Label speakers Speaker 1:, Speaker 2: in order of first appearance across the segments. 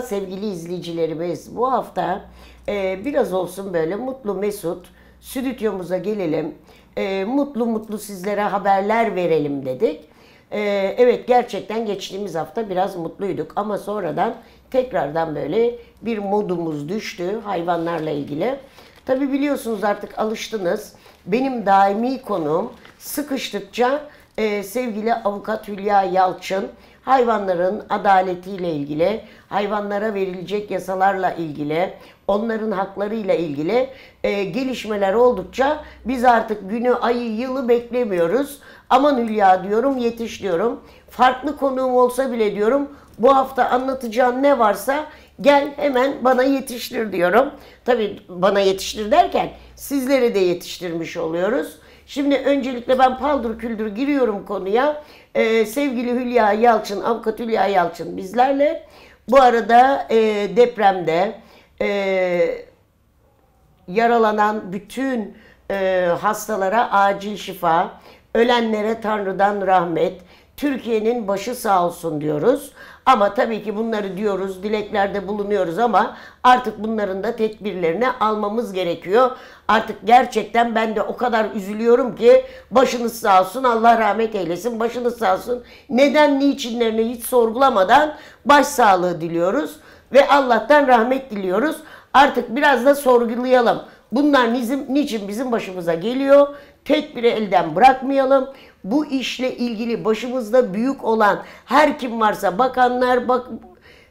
Speaker 1: sevgili izleyicilerimiz. Bu hafta e, biraz olsun böyle mutlu mesut stüdyomuza gelelim. E, mutlu mutlu sizlere haberler verelim dedik. E, evet gerçekten geçtiğimiz hafta biraz mutluyduk ama sonradan tekrardan böyle bir modumuz düştü hayvanlarla ilgili. Tabi biliyorsunuz artık alıştınız. Benim daimi konuğum sıkıştıkça e, sevgili avukat Hülya Yalçın hayvanların adaletiyle ilgili, hayvanlara verilecek yasalarla ilgili, onların haklarıyla ilgili e, gelişmeler oldukça biz artık günü, ayı, yılı beklemiyoruz. Aman Hülya diyorum, yetiş diyorum. Farklı konuğum olsa bile diyorum, bu hafta anlatacağın ne varsa gel hemen bana yetiştir diyorum. Tabii bana yetiştir derken sizleri de yetiştirmiş oluyoruz. Şimdi öncelikle ben paldır küldür giriyorum konuya. Ee, sevgili Hülya Yalçın, avukat Hülya Yalçın bizlerle. Bu arada e, depremde e, yaralanan bütün e, hastalara acil şifa, ölenlere Tanrı'dan rahmet, Türkiye'nin başı sağ olsun diyoruz. Ama tabii ki bunları diyoruz, dileklerde bulunuyoruz ama artık bunların da tedbirlerini almamız gerekiyor. Artık gerçekten ben de o kadar üzülüyorum ki başınız sağ olsun, Allah rahmet eylesin, başınız sağ olsun. Neden, niçinlerini hiç sorgulamadan başsağlığı diliyoruz ve Allah'tan rahmet diliyoruz. Artık biraz da sorgulayalım. Bunlar nizim, niçin bizim başımıza geliyor? Tedbiri elden bırakmayalım bu işle ilgili başımızda büyük olan her kim varsa bakanlar, bak,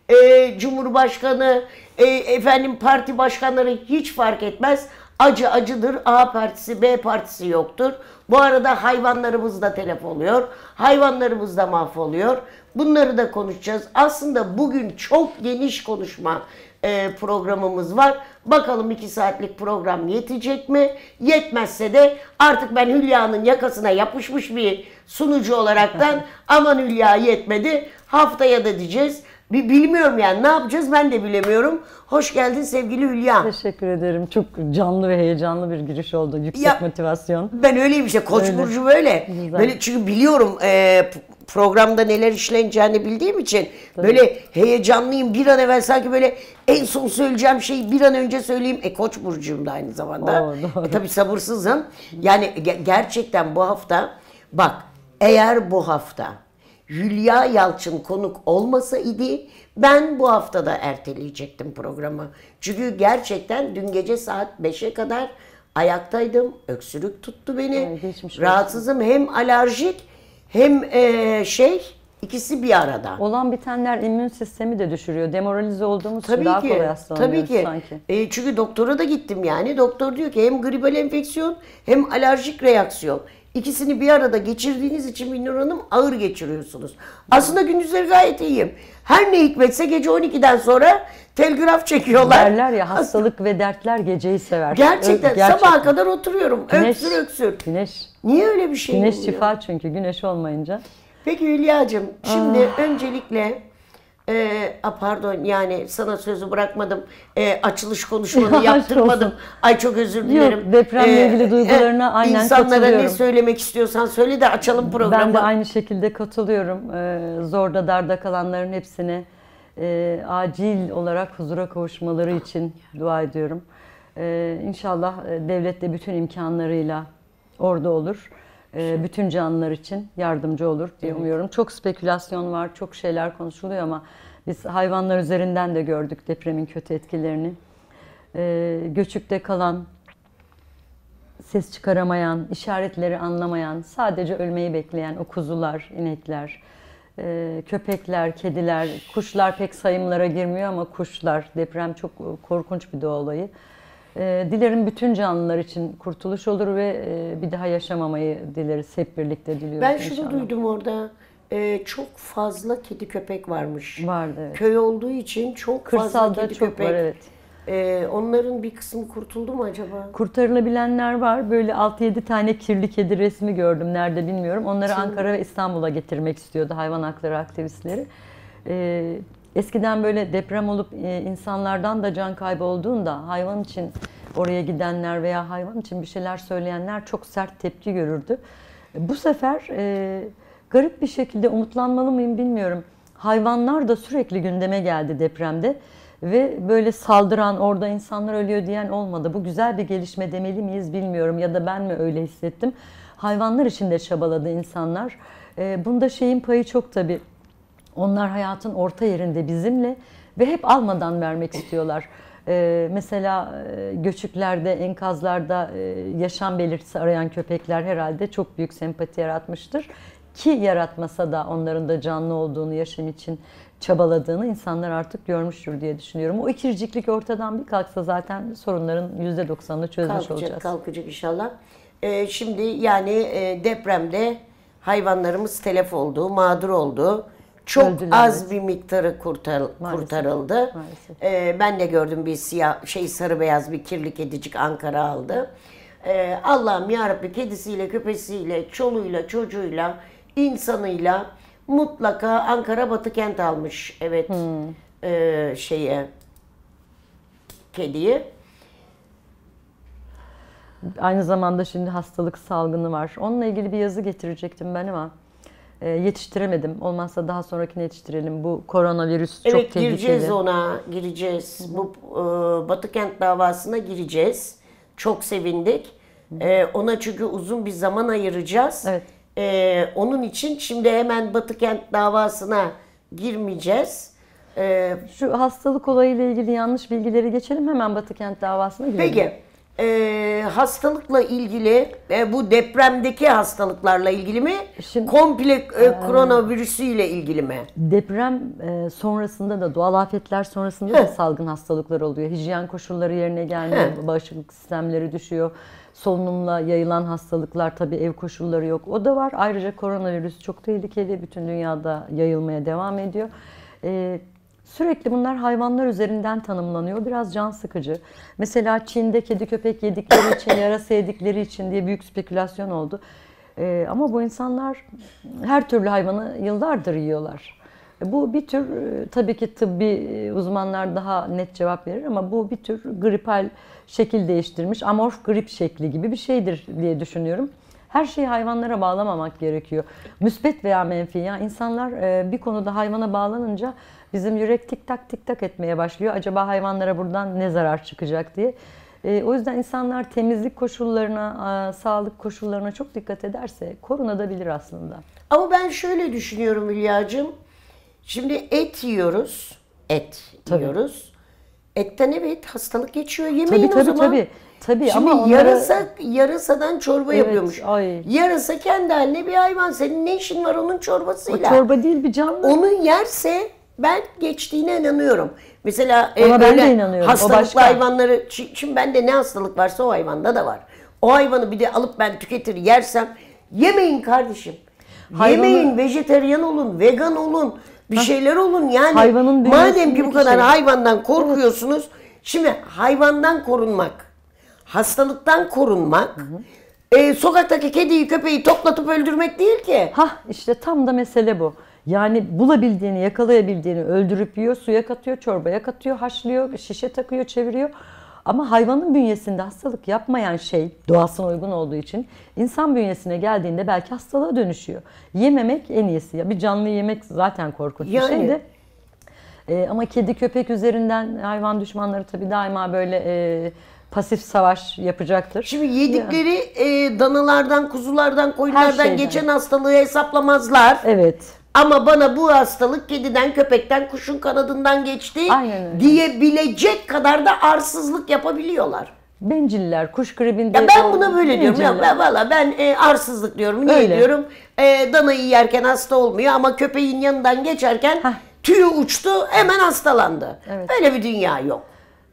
Speaker 1: e, Cumhurbaşkanı, e, efendim parti başkanları hiç fark etmez. Acı acıdır. A partisi, B partisi yoktur. Bu arada hayvanlarımız da telef oluyor. Hayvanlarımız da mahvoluyor. Bunları da konuşacağız. Aslında bugün çok geniş konuşma e, programımız var. Bakalım iki saatlik program yetecek mi? Yetmezse de artık ben Hülya'nın yakasına yapışmış bir sunucu olaraktan aman Hülya yetmedi haftaya da diyeceğiz. Bir bilmiyorum yani ne yapacağız ben de bilemiyorum. Hoş geldin sevgili Hülya. Teşekkür ederim. Çok canlı ve heyecanlı bir giriş oldu. Yüksek ya, motivasyon. Ben öyleyim işte. Koç öyle. Burcu böyle. Güzel. Böyle çünkü biliyorum e, programda neler işleneceğini bildiğim için Tabii. böyle heyecanlıyım. Bir an evvel sanki böyle en son söyleyeceğim şeyi bir an önce söyleyeyim. E Koç burcuyum da aynı zamanda. Oo, doğru. E, tabii sabırsızım. Yani ge- gerçekten bu hafta bak eğer bu hafta Hülya Yalçın konuk olmasa idi ben bu haftada erteleyecektim programı. Çünkü gerçekten dün gece saat 5'e kadar ayaktaydım. Öksürük tuttu beni. Ay, Rahatsızım hem alerjik hem e, şey ikisi bir arada. Olan bitenler immün sistemi de düşürüyor. Demoralize olduğumuz tabii için daha kolay hastalanıyoruz tabii ki. sanki. E, çünkü doktora da gittim yani. Doktor diyor ki hem gribal enfeksiyon hem alerjik reaksiyon. İkisini bir arada geçirdiğiniz için Binnur Hanım ağır geçiriyorsunuz. Aslında gündüzleri gayet iyiyim. Her ne hikmetse gece 12'den sonra telgraf çekiyorlar. Derler ya hastalık ve dertler geceyi sever. Gerçekten, Ö- gerçekten. sabaha kadar oturuyorum. Güneş, öksür
Speaker 2: öksür. Güneş. Niye öyle bir şey Güneş oluyor? şifa çünkü güneş olmayınca. Peki Hülya'cığım şimdi
Speaker 1: ah. öncelikle e, a, pardon yani sana sözü bırakmadım. E, açılış konuşmanı yaptırmadım. Ay çok özür Yok, dilerim. depremle ee, ilgili duygularına aynen İnsanlara ne söylemek istiyorsan söyle
Speaker 2: de açalım programı. Ben de aynı şekilde katılıyorum. Ee, zorda darda kalanların hepsine e, acil olarak huzura kavuşmaları ah, için dua ediyorum. Ee, inşallah e, devlet de bütün imkanlarıyla orada olur e, bütün canlılar için yardımcı olur diye evet. umuyorum. Çok spekülasyon var, çok şeyler konuşuluyor ama biz hayvanlar üzerinden de gördük depremin kötü etkilerini. Ee, göçükte kalan, ses çıkaramayan, işaretleri anlamayan, sadece ölmeyi bekleyen o kuzular, inekler, ee, köpekler, kediler, kuşlar pek sayımlara girmiyor ama kuşlar, deprem çok korkunç bir doğa olayı. Ee, dilerim bütün canlılar için kurtuluş olur ve e, bir daha yaşamamayı dileriz. Hep birlikte diliyoruz Ben şunu
Speaker 1: duydum orada. Ee, çok fazla kedi köpek varmış. Vardı evet. Köy olduğu için çok fazla kedi çok köpek. var evet. Ee, onların bir kısmı kurtuldu mu acaba?
Speaker 2: Kurtarılabilenler var. Böyle 6-7 tane kirli kedi resmi gördüm. Nerede bilmiyorum. Onları Ankara ve İstanbul'a getirmek istiyordu hayvan hakları aktivistleri. Eskiden böyle deprem olup e, insanlardan da can kaybı olduğunda hayvan için oraya gidenler veya hayvan için bir şeyler söyleyenler çok sert tepki görürdü. E, bu sefer e, garip bir şekilde umutlanmalı mıyım bilmiyorum. Hayvanlar da sürekli gündeme geldi depremde ve böyle saldıran orada insanlar ölüyor diyen olmadı. Bu güzel bir gelişme demeli miyiz bilmiyorum ya da ben mi öyle hissettim. Hayvanlar için de çabaladı insanlar. E, bunda şeyin payı çok tabii. Onlar hayatın orta yerinde bizimle ve hep almadan vermek istiyorlar. Ee, mesela e, göçüklerde, enkazlarda e, yaşam belirtisi arayan köpekler herhalde çok büyük sempati yaratmıştır. Ki yaratmasa da onların da canlı olduğunu, yaşam için çabaladığını insanlar artık görmüştür diye düşünüyorum. O ikirciklik ortadan bir kalksa zaten sorunların %90'ını çözmüş kalkacak, olacağız.
Speaker 1: Kalkacak inşallah. Ee, şimdi yani e, depremde hayvanlarımız telef oldu, mağdur oldu. Çok Öldüler. az bir miktarı kurtar, Maalesef. kurtarıldı. Maalesef. Ee, ben de gördüm bir siyah şey sarı beyaz bir kirli kedicik Ankara aldı. Ee, Allah'ım yarabbi kedisiyle, köpesiyle, çoluğuyla, çocuğuyla, insanıyla mutlaka Ankara Batı Kent almış. Evet. Hmm. E, şeye kediyi.
Speaker 2: Aynı zamanda şimdi hastalık salgını var. Onunla ilgili bir yazı getirecektim ben ama e, yetiştiremedim. Olmazsa daha sonrakini yetiştirelim. Bu koronavirüs
Speaker 1: evet, çok tehlikeli. Evet gireceğiz ona, gireceğiz. Hı-hı. Bu e, Batı Kent davasına gireceğiz. Çok sevindik. E, ona çünkü uzun bir zaman ayıracağız. Evet. E, onun için şimdi hemen Batı Kent davasına girmeyeceğiz. Ee, Şu
Speaker 2: hastalık olayıyla ilgili yanlış bilgileri geçelim hemen Batı Kent davasına girelim. Peki
Speaker 1: e, hastalıkla ilgili e, bu depremdeki hastalıklarla ilgili mi? Şimdi, komple e, ee, koronavirüsü ile ilgili mi?
Speaker 2: Deprem e, sonrasında da doğal afetler sonrasında da salgın hastalıklar oluyor. Hijyen koşulları yerine gelmiyor, bağışıklık sistemleri düşüyor. Solunumla yayılan hastalıklar tabii ev koşulları yok. O da var. Ayrıca koronavirüs çok tehlikeli. Bütün dünyada yayılmaya devam ediyor. E, Sürekli bunlar hayvanlar üzerinden tanımlanıyor. Biraz can sıkıcı. Mesela Çin'de kedi köpek yedikleri için, yarası yedikleri için diye büyük spekülasyon oldu. Ee, ama bu insanlar her türlü hayvanı yıllardır yiyorlar. E, bu bir tür e, tabii ki tıbbi e, uzmanlar daha net cevap verir ama bu bir tür gripal şekil değiştirmiş amorf grip şekli gibi bir şeydir diye düşünüyorum. Her şeyi hayvanlara bağlamamak gerekiyor. Müsbet veya menfi ya insanlar bir konuda hayvana bağlanınca Bizim yürek tik tak tik tak etmeye başlıyor. Acaba hayvanlara buradan ne zarar çıkacak diye. E, o yüzden insanlar temizlik koşullarına, e, sağlık koşullarına çok dikkat ederse korunabilir
Speaker 1: aslında. Ama ben şöyle düşünüyorum Hülya'cığım. Şimdi et yiyoruz. Et tabii. yiyoruz. Etten evet hastalık geçiyor. Yemeyin tabii, tabii, o zaman. Tabii tabii. Şimdi ama onlara... yarasa, yarasadan çorba evet, yapıyormuş. Ay. Yarasa kendi haline bir hayvan. Senin ne işin var onun çorbasıyla? O çorba değil bir canlı. Onu yerse ben geçtiğine inanıyorum. Mesela Ama e, ben de hastalıklı başka. hayvanları, şimdi bende ne hastalık varsa o hayvanda da var. O hayvanı bir de alıp ben tüketir yersem, yemeyin kardeşim. Hayvanı... Yemeyin, vejeteryan olun, vegan olun, bir şeyler olun. Yani Hayvanın madem ki bu kadar şey. hayvandan korkuyorsunuz, şimdi hayvandan korunmak, hastalıktan korunmak, hı hı. E, sokaktaki kediyi köpeği toplatıp öldürmek
Speaker 2: değil ki. Hah işte tam da mesele bu. Yani bulabildiğini, yakalayabildiğini öldürüp yiyor, suya katıyor, çorbaya katıyor, haşlıyor, şişe takıyor, çeviriyor. Ama hayvanın bünyesinde hastalık yapmayan şey doğasına uygun olduğu için insan bünyesine geldiğinde belki hastalığa dönüşüyor. Yememek en iyisi. Ya bir canlı yemek zaten korkunç yani. bir şey de. E, ama kedi köpek üzerinden hayvan düşmanları tabii daima böyle e, pasif
Speaker 1: savaş yapacaktır. Şimdi yedikleri e, danılardan, kuzulardan, koyunlardan geçen hastalığı hesaplamazlar. Evet. Ama bana bu hastalık kediden, köpekten, kuşun kanadından geçti diyebilecek kadar da arsızlık yapabiliyorlar. Benciller, kuş gribinde... Ya ben buna böyle diyorum. Ya ben, valla ben e, arsızlık diyorum. Niye Öyle. diyorum? E, danayı yerken hasta olmuyor ama köpeğin yanından geçerken Heh. tüyü uçtu hemen hastalandı. Evet. Öyle bir dünya yok.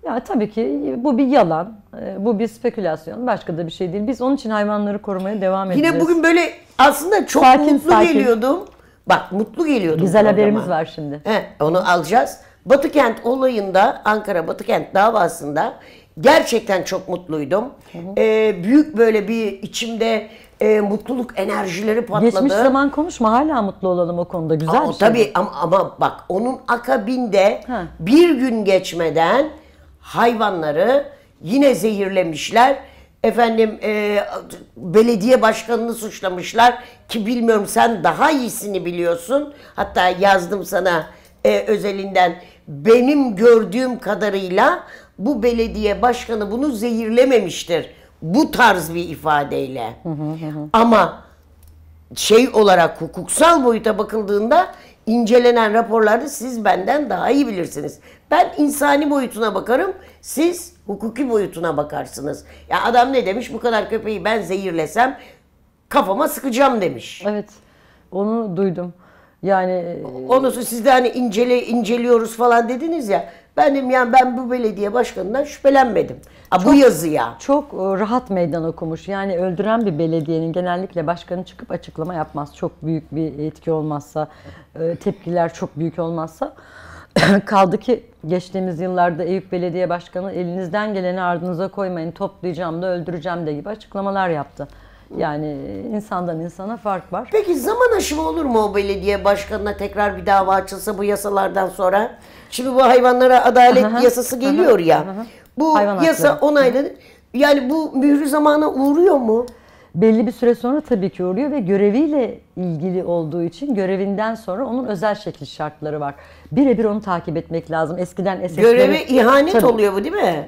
Speaker 2: Ya tabii ki bu bir yalan, e, bu bir spekülasyon, başka da bir şey değil. Biz onun için hayvanları korumaya devam ediyoruz. Yine bugün böyle
Speaker 1: aslında çok sakin, mutlu sakin. geliyordum. Bak mutlu geliyordum. Güzel programa. haberimiz var şimdi. He, onu alacağız. Batıkent olayında Ankara Batıkent davasında gerçekten çok mutluydum. Hı hı. Ee, büyük böyle bir içimde e, mutluluk enerjileri patladı. Geçmiş zaman
Speaker 2: konuşma hala mutlu olalım o konuda güzel ama, bir şey. Tabii
Speaker 1: ama, ama bak onun akabinde ha. bir gün geçmeden hayvanları yine zehirlemişler Efendim e, belediye başkanını suçlamışlar ki bilmiyorum sen daha iyisini biliyorsun. Hatta yazdım sana e, özelinden. Benim gördüğüm kadarıyla bu belediye başkanı bunu zehirlememiştir. Bu tarz bir ifadeyle. Ama şey olarak hukuksal boyuta bakıldığında incelenen raporlarda siz benden daha iyi bilirsiniz. Ben insani boyutuna bakarım. Siz hukuki boyutuna bakarsınız. Ya adam ne demiş? Bu kadar köpeği ben zehirlesem kafama sıkacağım demiş. Evet. Onu duydum. Yani e, onu siz de hani incele inceliyoruz falan dediniz ya. Benim yani ben bu belediye başkanından şüphelenmedim. Aa, çok, bu yazıya.
Speaker 2: Çok e, rahat meydan okumuş. Yani öldüren bir belediyenin genellikle başkanı çıkıp açıklama yapmaz. Çok büyük bir etki olmazsa, e, tepkiler çok büyük olmazsa. Kaldı ki geçtiğimiz yıllarda Eyüp Belediye Başkanı elinizden geleni ardınıza koymayın toplayacağım da öldüreceğim de gibi açıklamalar yaptı. Yani insandan insana fark
Speaker 1: var. Peki zaman aşımı olur mu o belediye başkanına tekrar bir dava açılsa bu yasalardan sonra? Şimdi bu hayvanlara adalet yasası geliyor ya. Bu Hayvan yasa hakları. onaylanır. Yani bu mührü zamana uğruyor mu? belli bir süre sonra tabii ki oluyor ve göreviyle
Speaker 2: ilgili olduğu için görevinden sonra onun özel şekil şartları var. Birebir onu takip etmek lazım. Eskiden SS'leri... Göreve ihanet tabii, oluyor bu değil mi?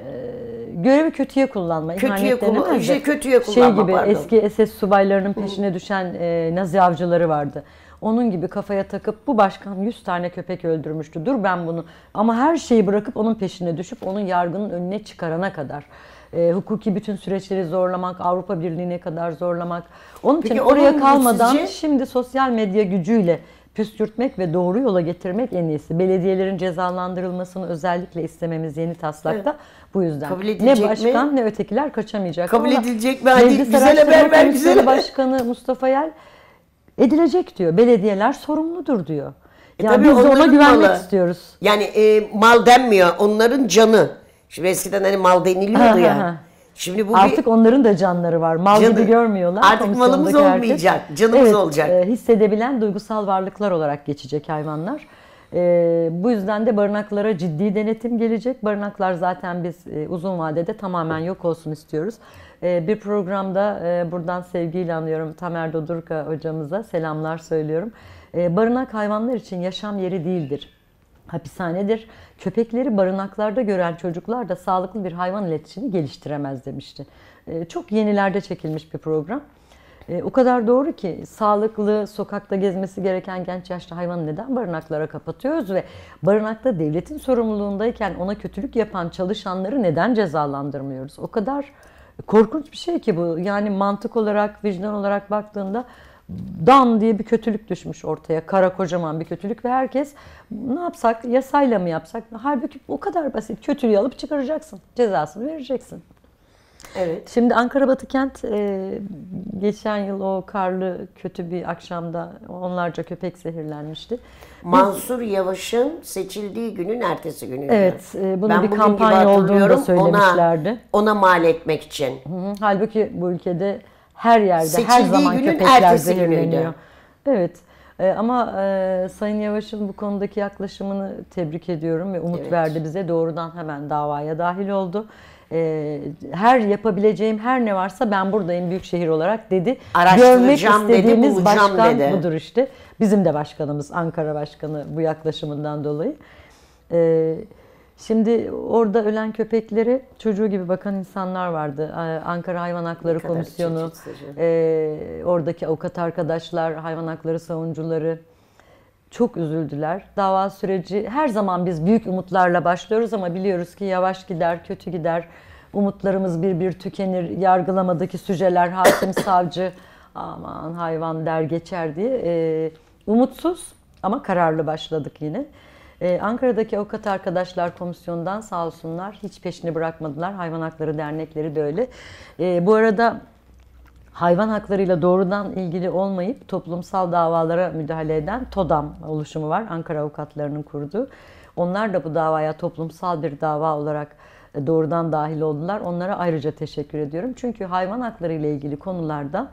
Speaker 2: E, görevi kötüye kullanma. Kötüye, kullanma. şey, kötüye şey kullanma Şey gibi pardon. eski SS subaylarının peşine düşen e, Nazi avcıları vardı. Onun gibi kafaya takıp bu başkan 100 tane köpek öldürmüştü. Dur ben bunu ama her şeyi bırakıp onun peşine düşüp onun yargının önüne çıkarana kadar e, hukuki bütün süreçleri zorlamak, Avrupa Birliği'ne kadar zorlamak. Onun Peki için oraya kalmadan sizce? şimdi sosyal medya gücüyle püskürtmek ve doğru yola getirmek en iyisi. Belediyelerin cezalandırılmasını özellikle istememiz yeni taslakta. Evet. Bu yüzden Kabul ne başkan mi? ne ötekiler kaçamayacak. Kabul Ama edilecek mi? Hadi güzel haber ver güzel. Başkanı Mustafa Yel edilecek diyor. Belediyeler sorumludur diyor. E yani e biz ona güvenmek malı. istiyoruz.
Speaker 1: Yani e, mal denmiyor. Onların canı. Şimdi eskiden hani mal deniliyordu ya.
Speaker 2: Şimdi bu artık bir, onların da canları var. Mal canı, gibi görmüyorlar. Artık malımız olmayacak, herkes. canımız evet, olacak. E, hissedebilen duygusal varlıklar olarak geçecek hayvanlar. E, bu yüzden de barınaklara ciddi denetim gelecek. Barınaklar zaten biz e, uzun vadede tamamen yok olsun istiyoruz. E, bir programda e, buradan sevgiyle anıyorum Tamer Dodurka hocamıza selamlar söylüyorum. E, barınak hayvanlar için yaşam yeri değildir hapishanedir. Köpekleri barınaklarda gören çocuklar da sağlıklı bir hayvan iletişimi geliştiremez demişti. Ee, çok yenilerde çekilmiş bir program. Ee, o kadar doğru ki sağlıklı sokakta gezmesi gereken genç yaşlı hayvanı neden barınaklara kapatıyoruz ve barınakta devletin sorumluluğundayken ona kötülük yapan çalışanları neden cezalandırmıyoruz? O kadar korkunç bir şey ki bu. Yani mantık olarak, vicdan olarak baktığında dan diye bir kötülük düşmüş ortaya. Kara kocaman bir kötülük ve herkes ne yapsak yasayla mı yapsak? Halbuki o kadar basit. Kötülüğü alıp çıkaracaksın. Cezasını vereceksin. Evet. Şimdi Ankara Batı Kent e, geçen yıl o karlı kötü bir
Speaker 1: akşamda onlarca köpek zehirlenmişti. Mansur Yavaş'ın seçildiği günün ertesi günü. Evet, e, bunun ben bir kampanya olduğunu da söylemişlerdi. Ona, ona mal etmek için.
Speaker 2: Hı hı. Halbuki bu ülkede her yerde, Seçildiği her zaman günün köpekler ertesi zehirleniyor. Evet. E, ama e, Sayın Yavaş'ın bu konudaki yaklaşımını tebrik ediyorum ve umut evet. verdi bize. Doğrudan hemen davaya dahil oldu. E, her yapabileceğim her ne varsa ben buradayım büyük şehir olarak dedi. Görmek istediğimiz dedi, başkan dedi. budur işte. Bizim de başkanımız Ankara Başkanı bu yaklaşımından dolayı. Evet Şimdi orada ölen köpekleri çocuğu gibi bakan insanlar vardı. Ee, Ankara Hayvan Hakları Komisyonu, e, oradaki avukat arkadaşlar, hayvan hakları savuncuları çok üzüldüler. Dava süreci her zaman biz büyük umutlarla başlıyoruz ama biliyoruz ki yavaş gider, kötü gider. Umutlarımız bir bir tükenir. Yargılamadaki süceler, hakim, savcı aman hayvan der geçer diye e, umutsuz ama kararlı başladık yine. Ee, Ankara'daki avukat arkadaşlar komisyondan sağ olsunlar. Hiç peşini bırakmadılar. Hayvan hakları dernekleri de öyle. Ee, bu arada hayvan haklarıyla doğrudan ilgili olmayıp toplumsal davalara müdahale eden TODAM oluşumu var. Ankara avukatlarının kurduğu. Onlar da bu davaya toplumsal bir dava olarak e, doğrudan dahil oldular. Onlara ayrıca teşekkür ediyorum. Çünkü hayvan hakları ile ilgili konularda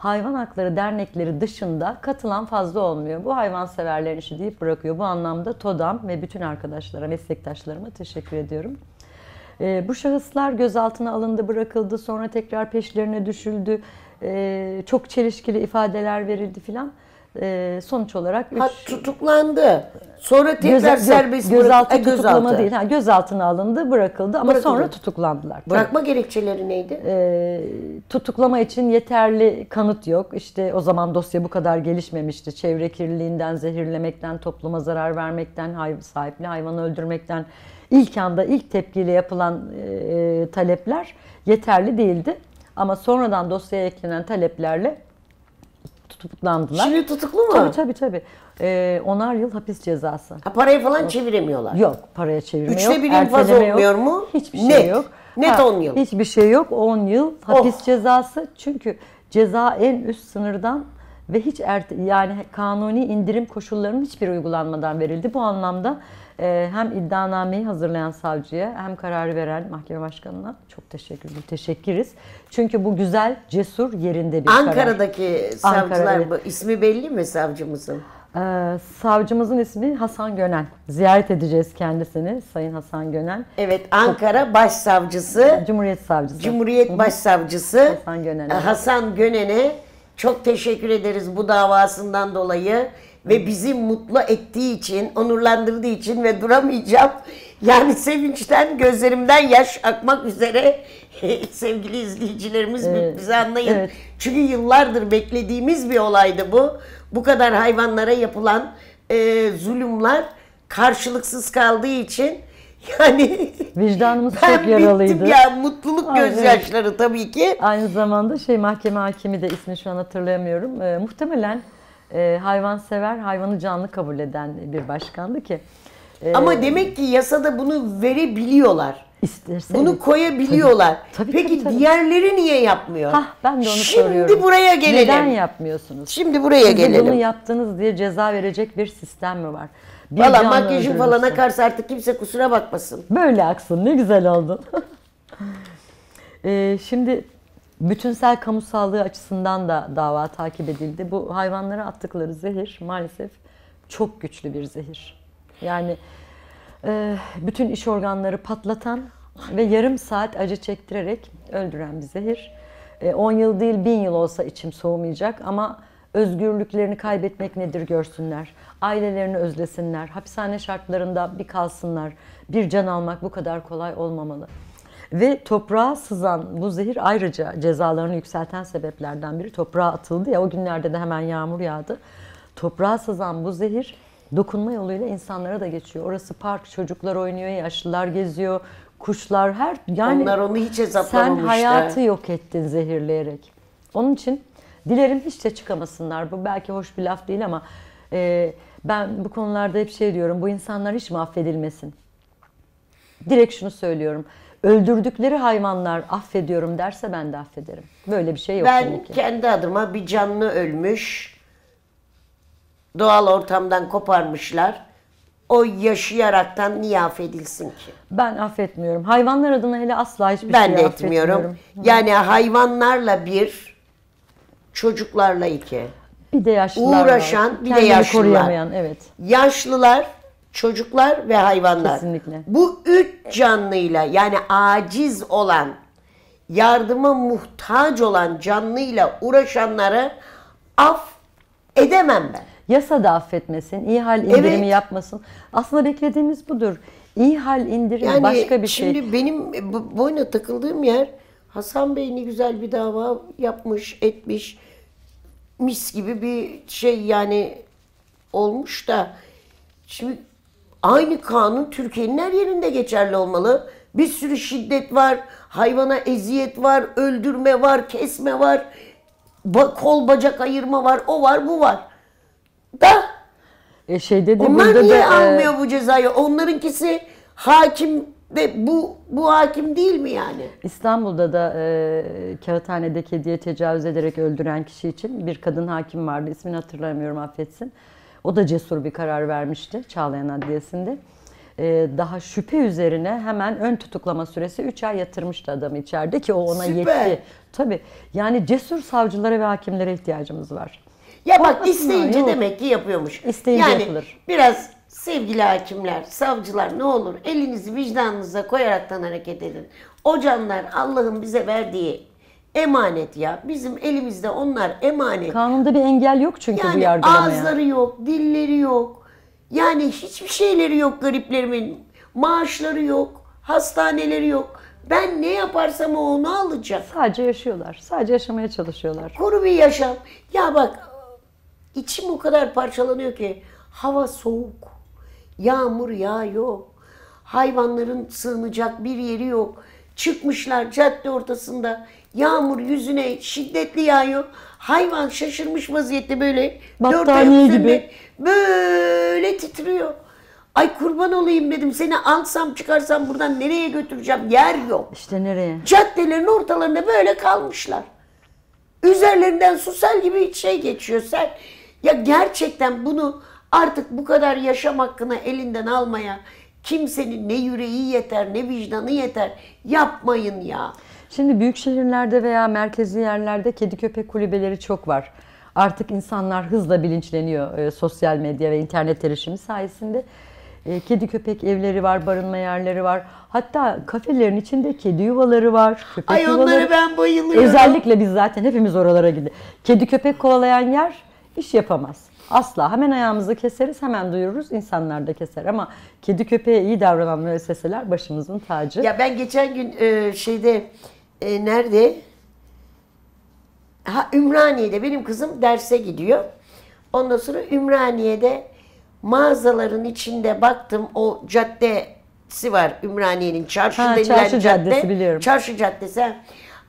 Speaker 2: hayvan hakları dernekleri dışında katılan fazla olmuyor. Bu hayvanseverlerin işi deyip bırakıyor. Bu anlamda TODAM ve bütün arkadaşlara, meslektaşlarıma teşekkür ediyorum. E, bu şahıslar gözaltına alındı, bırakıldı, sonra tekrar peşlerine düşüldü. E, çok çelişkili ifadeler verildi filan e, sonuç olarak... Üç, ha, tutuklandı. Sonra tekrar göz, serbest yok, gözaltı, e, gözaltı. tutuklama değil. Ha, gözaltına alındı, bırakıldı ama Bırakıldı. sonra tutuklandılar. Bırakma gerekçeleri neydi? E, tutuklama için yeterli kanıt yok. İşte o zaman dosya bu kadar gelişmemişti. Çevre kirliliğinden, zehirlemekten, topluma zarar vermekten, hay, sahipli hayvanı öldürmekten ilk anda ilk tepkiyle yapılan e, e talepler yeterli değildi. Ama sonradan dosyaya eklenen taleplerle tutuklandılar. Şimdi tutuklu mu? Tabii tabii tabii. Ee, onar yıl hapis cezası. Ha,
Speaker 1: parayı falan yok. çeviremiyorlar. Yok paraya çevirme Üçte yok. Üçte bir infaz olmuyor mu? Hiçbir şey Net. yok. Net ha, 10 yıl.
Speaker 2: Hiçbir şey yok. 10 yıl hapis oh. cezası. Çünkü ceza en üst sınırdan ve hiç er yani kanuni indirim koşullarının hiçbir uygulanmadan verildi. Bu anlamda ee, hem iddianameyi hazırlayan savcıya hem kararı veren mahkeme başkanına çok teşekkür teşekkiriz. Çünkü bu güzel, cesur yerinde bir Ankara'daki karar. Ankara'daki savcılar Ankara,
Speaker 1: ismi belli mi savcımızın?
Speaker 2: Ee, savcımızın ismi Hasan Gönen. Ziyaret edeceğiz
Speaker 1: kendisini Sayın Hasan Gönen. Evet Ankara Başsavcısı. Cumhuriyet Savcısı. Cumhuriyet Başsavcısı. Hasan Gönen'e. Hasan Gönen'e çok teşekkür ederiz bu davasından dolayı ve bizi mutlu ettiği için, onurlandırdığı için ve duramayacağım. Yani sevinçten gözlerimden yaş akmak üzere sevgili izleyicilerimiz evet. bizi anlayın. Evet. Çünkü yıllardır beklediğimiz bir olaydı bu. Bu kadar hayvanlara yapılan e, zulümler karşılıksız kaldığı için yani vicdanımız ben çok yaralıydı. ya mutluluk gözyaşları
Speaker 2: evet. tabii ki. Aynı zamanda şey mahkeme hakimi de ismi şu an hatırlayamıyorum. E, muhtemelen e, sever, hayvanı canlı kabul eden bir başkandı ki. E, Ama demek
Speaker 1: ki yasada bunu verebiliyorlar. İsterse Bunu koyabiliyorlar. Tabii, tabii, Peki tabii, tabii. diğerleri niye yapmıyor? Hah, ben de onu Şimdi soruyorum. Şimdi buraya gelelim. Neden
Speaker 2: yapmıyorsunuz? Şimdi buraya Siz gelelim. bunu yaptınız diye ceza verecek bir sistem mi var? Bir Valla makyajın falan akarsa artık kimse kusura bakmasın. Böyle aksın ne güzel oldu. ee, şimdi bütünsel kamusallığı açısından da dava takip edildi. Bu hayvanlara attıkları zehir maalesef çok güçlü bir zehir. Yani e, bütün iş organları patlatan ve yarım saat acı çektirerek öldüren bir zehir. 10 e, yıl değil bin yıl olsa içim soğumayacak ama özgürlüklerini kaybetmek nedir görsünler. Ailelerini özlesinler. Hapishane şartlarında bir kalsınlar. Bir can almak bu kadar kolay olmamalı. Ve toprağa sızan bu zehir ayrıca cezalarını yükselten sebeplerden biri. Toprağa atıldı ya o günlerde de hemen yağmur yağdı. Toprağa sızan bu zehir dokunma yoluyla insanlara da geçiyor. Orası park, çocuklar oynuyor, yaşlılar geziyor, kuşlar her yani Onlar onu hiç hesaplamamışlar. Sen hayatı yok ettin zehirleyerek. Onun için dilerim hiç de çıkamasınlar. Bu belki hoş bir laf değil ama e, ben bu konularda hep şey diyorum. Bu insanlar hiç mahvedilmesin. Direkt şunu söylüyorum öldürdükleri hayvanlar affediyorum derse ben de affederim. Böyle bir şey yok. Ben ki.
Speaker 1: kendi adıma bir canlı ölmüş, doğal ortamdan koparmışlar. O yaşayaraktan niye affedilsin ki? Ben affetmiyorum. Hayvanlar adına hele asla hiçbir ben şey de etmiyorum. affetmiyorum. Yani hayvanlarla bir, çocuklarla iki. Bir de
Speaker 2: yaşlılar. Uğraşan, var. bir Kendini de yaşlılar. koruyamayan, evet.
Speaker 1: Yaşlılar çocuklar ve hayvanlar. Kesinlikle. Bu üç canlıyla yani aciz olan, yardıma muhtaç olan canlıyla uğraşanlara af edemem ben.
Speaker 2: Yasa da affetmesin, iyi hal indirimi evet. yapmasın. Aslında beklediğimiz budur.
Speaker 1: İyi hal indirimi yani başka bir şimdi şey. Şimdi benim boyuna takıldığım yer Hasan Bey ne güzel bir dava yapmış, etmiş. Mis gibi bir şey yani olmuş da şimdi Aynı kanun Türkiye'nin her yerinde geçerli olmalı. Bir sürü şiddet var, hayvana eziyet var, öldürme var, kesme var, kol bacak ayırma var, o var, bu var. Da e
Speaker 2: şey dedi Onlar niye da, e, almıyor
Speaker 1: e... bu cezayı? Onlarınkisi hakim ve bu bu hakim değil mi yani? İstanbul'da da
Speaker 2: e, Kağıthane'de kediye tecavüz ederek öldüren kişi için bir kadın hakim vardı. İsmini hatırlamıyorum affetsin. O da cesur bir karar vermişti Çağlayan Adliyesi'nde. Ee, daha şüphe üzerine hemen ön tutuklama süresi 3 ay yatırmıştı adamı içeride ki o ona Süper. yetti. Tabii yani cesur savcılara ve hakimlere ihtiyacımız var.
Speaker 1: Ya bak Korkmasın isteyince yok. demek ki yapıyormuş. İsteyince yani yapılır. biraz sevgili hakimler, savcılar ne olur elinizi vicdanınıza koyaraktan hareket edin. O canlar Allah'ın bize verdiği Emanet ya. Bizim elimizde onlar emanet.
Speaker 2: Kanunda bir engel yok çünkü yani bu yargılamaya. ağızları
Speaker 1: yok, dilleri yok. Yani hiçbir şeyleri yok gariplerimin. Maaşları yok, hastaneleri yok. Ben ne yaparsam o onu alacak. Sadece yaşıyorlar. Sadece yaşamaya çalışıyorlar. Kuru bir yaşam. Ya bak içim o kadar parçalanıyor ki hava soğuk. Yağmur yağıyor. Hayvanların sığınacak bir yeri yok. Çıkmışlar cadde ortasında Yağmur yüzüne şiddetli yağıyor. Hayvan şaşırmış vaziyette böyle Battaniye gibi. böyle titriyor. Ay kurban olayım dedim seni alsam çıkarsam buradan nereye götüreceğim yer yok. İşte nereye? Caddelerin ortalarında böyle kalmışlar. Üzerlerinden susel gibi şey geçiyor sen. Ya gerçekten bunu artık bu kadar yaşam hakkını elinden almaya kimsenin ne yüreği yeter ne vicdanı yeter. Yapmayın ya. Şimdi büyük
Speaker 2: şehirlerde veya merkezi yerlerde kedi köpek kulübeleri çok var. Artık insanlar hızla bilinçleniyor e, sosyal medya ve internet erişimi sayesinde. E, kedi köpek evleri var, barınma yerleri var. Hatta kafelerin içinde kedi yuvaları var, köpek Ay yuvaları. onları ben bayılıyorum. Özellikle biz zaten hepimiz oralara gidiyoruz. Kedi köpek kovalayan yer iş yapamaz. Asla. Hemen ayağımızı keseriz, hemen duyururuz. İnsanlar da keser ama kedi köpeğe iyi davranan seseler başımızın tacı. Ya ben
Speaker 1: geçen gün e, şeyde e, nerede? Ha Ümraniye'de benim kızım derse gidiyor. Ondan sonra Ümraniye'de mağazaların içinde baktım o caddesi var Ümraniye'nin çarşı ha, denilen çarşı cadde. Caddesi, biliyorum. Çarşı caddesi.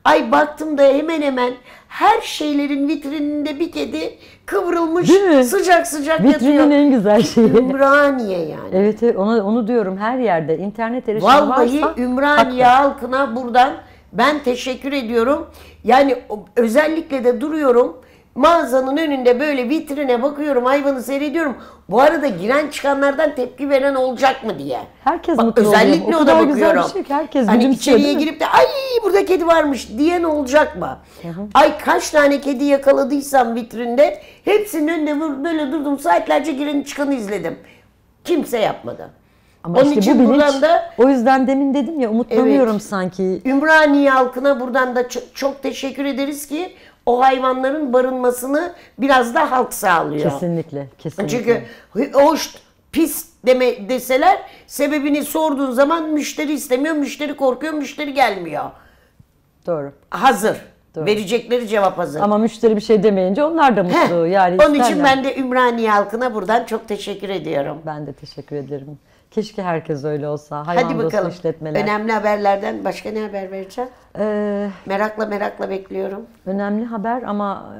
Speaker 1: Ay baktım da hemen hemen her şeylerin vitrininde bir kedi kıvrılmış sıcak sıcak Vitrinin yatıyor. Vitrinin en güzel şeyi. Ümraniye yani. Evet, evet onu, onu diyorum her yerde internet erişimi Vallahi varsa. Vallahi Ümraniye haklı. halkına buradan ben teşekkür ediyorum. Yani özellikle de duruyorum. Mağazanın önünde böyle vitrine bakıyorum, hayvanı seyrediyorum. Bu arada giren çıkanlardan tepki veren olacak mı diye. Herkes Bak, mutlu Özellikle O, o da bakıyorum. Güzel bir şey ki herkes hani içeriye girip de ay burada kedi varmış diyen olacak mı? Hı hı. Ay kaç tane kedi yakaladıysam vitrinde hepsinin önünde böyle durdum saatlerce giren çıkanı izledim. Kimse yapmadı. Ama Onun işte için bu bilinç, buradan da o yüzden demin dedim ya umutlanıyorum evet, sanki. Ümraniye halkına buradan da çok, çok teşekkür ederiz ki o hayvanların barınmasını biraz da halk sağlıyor. Kesinlikle,
Speaker 2: kesinlikle. Çünkü
Speaker 1: hoş pis deme deseler sebebini sorduğun zaman müşteri istemiyor, müşteri korkuyor, müşteri gelmiyor. Doğru. Hazır. Doğru. Verecekleri cevap hazır. Ama müşteri bir şey demeyince onlar da mutlu. Heh, yani Onun isterler. için ben de Ümraniye halkına buradan çok teşekkür ediyorum. Ben de teşekkür ederim. Keşke herkes öyle olsa. Hayvan Hadi bakalım. Işletmeler. Önemli haberlerden başka ne haber vereceksin? Ee,
Speaker 2: merakla merakla bekliyorum. Önemli haber ama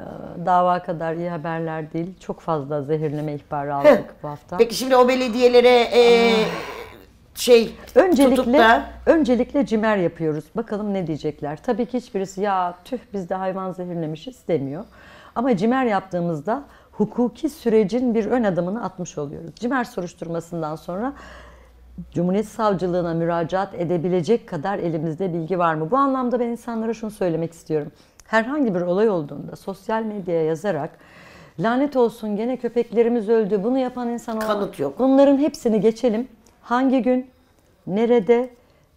Speaker 2: e, dava kadar iyi haberler değil. Çok fazla zehirleme ihbarı aldık
Speaker 1: bu hafta. Peki şimdi o belediyelere e, ah.
Speaker 2: şey öncelikle tutup da... öncelikle cimer yapıyoruz. Bakalım ne diyecekler. Tabii ki hiçbirisi ya tüh biz de hayvan zehirlemişiz demiyor. Ama cimer yaptığımızda hukuki sürecin bir ön adımını atmış oluyoruz. Cimer soruşturmasından sonra Cumhuriyet Savcılığına müracaat edebilecek kadar elimizde bilgi var mı? Bu anlamda ben insanlara şunu söylemek istiyorum. Herhangi bir olay olduğunda sosyal medyaya yazarak lanet olsun gene köpeklerimiz öldü bunu yapan insan olan kanıt yok. Bunların hepsini geçelim. Hangi gün, nerede,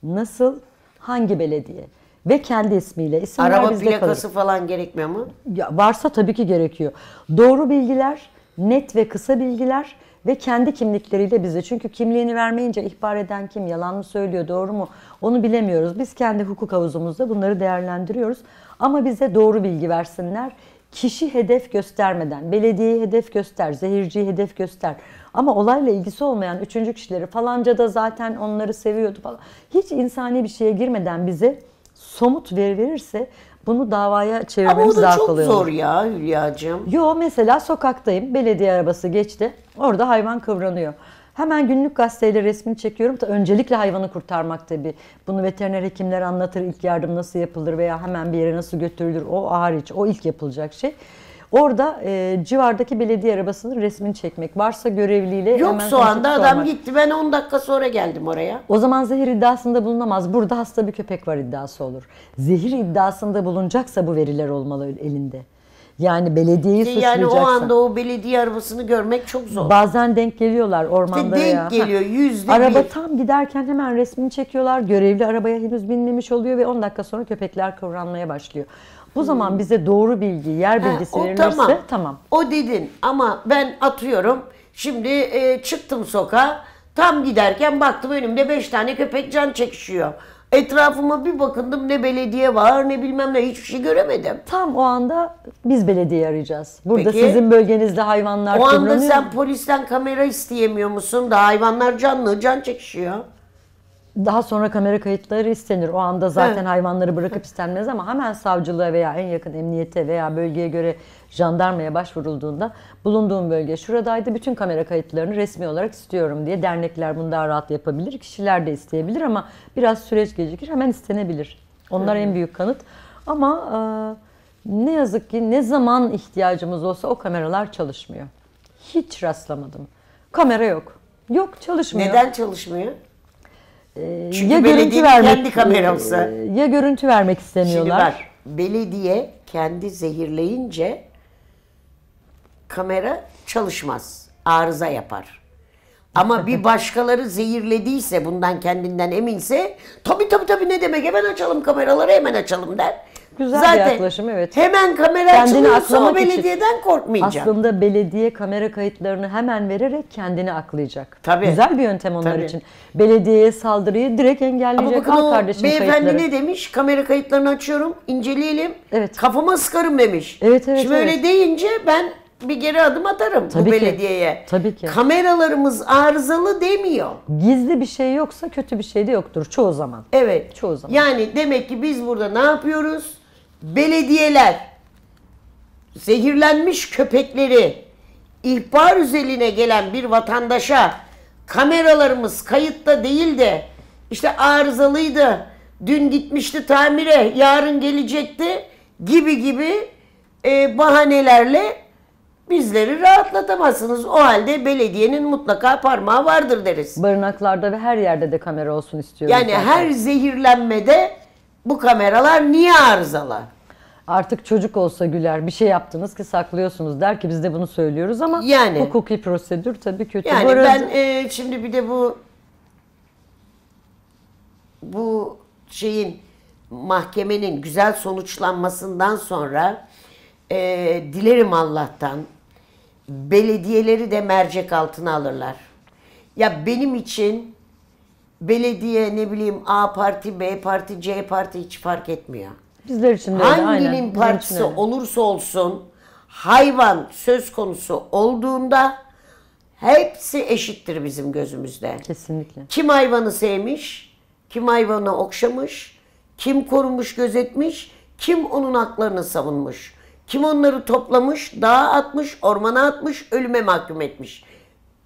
Speaker 2: nasıl, hangi belediye? ve kendi ismiyle. İsimler Araba bizde plakası kalır.
Speaker 1: falan gerekmiyor mu?
Speaker 2: Ya varsa tabii ki gerekiyor. Doğru bilgiler, net ve kısa bilgiler ve kendi kimlikleriyle bize. Çünkü kimliğini vermeyince ihbar eden kim, yalan mı söylüyor, doğru mu onu bilemiyoruz. Biz kendi hukuk havuzumuzda bunları değerlendiriyoruz. Ama bize doğru bilgi versinler. Kişi hedef göstermeden, belediyeyi hedef göster, zehirciyi hedef göster. Ama olayla ilgisi olmayan üçüncü kişileri falanca da zaten onları seviyordu falan. Hiç insani bir şeye girmeden bize somut veri verirse bunu davaya çevirmemiz daha kolay olur. Ama o da çok zor ya
Speaker 1: Hülya'cığım.
Speaker 2: Yo mesela sokaktayım belediye arabası geçti orada hayvan kıvranıyor. Hemen günlük gazeteyle resmini çekiyorum. Ta öncelikle hayvanı kurtarmak tabii. Bunu veteriner hekimler anlatır. ilk yardım nasıl yapılır veya hemen bir yere nasıl götürülür. O hariç. O ilk yapılacak şey. Orada e, civardaki belediye arabasının
Speaker 1: resmini çekmek. Varsa
Speaker 2: görevliyle Yok hemen anda adam sormak.
Speaker 1: gitti. Ben 10 dakika sonra geldim oraya.
Speaker 2: O zaman zehir iddiasında bulunamaz. Burada hasta bir köpek var iddiası olur. Zehir iddiasında bulunacaksa bu veriler olmalı elinde. Yani belediyeyi işte Yani o anda
Speaker 1: o belediye arabasını görmek çok zor.
Speaker 2: Bazen denk geliyorlar ormanda işte denk ya. geliyor
Speaker 1: yüzde Araba bir. tam
Speaker 2: giderken hemen resmini çekiyorlar. Görevli arabaya henüz binmemiş oluyor ve 10 dakika sonra köpekler kıvranmaya başlıyor. Bu hmm. zaman bize doğru bilgi, yer bilgisi ha, tamam. tamam.
Speaker 1: O dedin ama ben atıyorum şimdi e, çıktım sokağa tam giderken baktım önümde beş tane köpek can çekişiyor. Etrafıma bir bakındım ne belediye var ne bilmem ne hiçbir şey göremedim. Tam o anda biz belediye arayacağız. Burada Peki, sizin bölgenizde hayvanlar O anda sen polisten kamera isteyemiyor musun da hayvanlar canlı can çekişiyor
Speaker 2: daha sonra kamera kayıtları istenir. O anda zaten evet. hayvanları bırakıp istenmez ama hemen savcılığa veya en yakın emniyete veya bölgeye göre jandarmaya başvurulduğunda bulunduğum bölge şuradaydı. Bütün kamera kayıtlarını resmi olarak istiyorum diye dernekler bunu daha rahat yapabilir. Kişiler de isteyebilir ama biraz süreç gecikir. Hemen istenebilir. Onlar evet. en büyük kanıt. Ama e, ne yazık ki ne zaman ihtiyacımız olsa o kameralar çalışmıyor. Hiç rastlamadım. Kamera yok. Yok çalışmıyor. Neden çalışmıyor? Ee, Çünkü ya görüntü vermek kendi kamerası. Ee, ya görüntü vermek
Speaker 1: istemiyorlar. Şimdi bak belediye kendi zehirleyince kamera çalışmaz. Arıza yapar. Ama bir başkaları zehirlediyse bundan kendinden eminse tabii tabii tabii ne demek hemen açalım kameraları hemen açalım der.
Speaker 2: Güzel Zaten bir yaklaşım evet. Hemen kamera kendini açılıyorsa o belediyeden korkmayacak. Aslında belediye kamera kayıtlarını hemen vererek kendini aklayacak. Tabii. Güzel bir yöntem onlar Tabii. için. Belediyeye
Speaker 1: saldırıyı direkt engelleyecek. Ama bakın Al o kardeşim beyefendi kayıtları. ne demiş? Kamera kayıtlarını açıyorum, inceleyelim. Evet. Kafama sıkarım demiş. Evet evet. Şimdi evet. öyle deyince ben bir geri adım atarım Tabii bu ki. belediyeye. Tabii ki. Kameralarımız arızalı demiyor. Gizli bir şey yoksa kötü bir şey de yoktur çoğu zaman. Evet. Çoğu zaman. Yani demek ki biz burada ne yapıyoruz? Belediyeler zehirlenmiş köpekleri ihbar üzerine gelen bir vatandaşa kameralarımız kayıtta değil de işte arızalıydı, dün gitmişti tamire, yarın gelecekti gibi gibi e, bahanelerle bizleri rahatlatamazsınız. O halde belediyenin mutlaka parmağı vardır deriz. Barınaklarda ve her yerde de kamera olsun istiyoruz. Yani zaten. her zehirlenmede bu kameralar niye arızalı?
Speaker 2: Artık çocuk olsa güler bir şey yaptınız ki saklıyorsunuz der ki biz de bunu söylüyoruz ama yani, hukuki prosedür tabii kötü. Yani arada... ben
Speaker 1: e, şimdi bir de bu bu şeyin mahkemenin güzel sonuçlanmasından sonra e, dilerim Allah'tan belediyeleri de mercek altına alırlar. Ya benim için belediye ne bileyim A parti, B parti, C parti hiç fark etmiyor. Bizler için de öyle, Hanginin aynen. partisi için öyle. olursa olsun hayvan söz konusu olduğunda hepsi eşittir bizim gözümüzde. Kesinlikle. Kim hayvanı sevmiş, kim hayvanı okşamış, kim korumuş, gözetmiş, kim onun haklarını savunmuş. Kim onları toplamış, dağa atmış, ormana atmış, ölüme mahkum etmiş.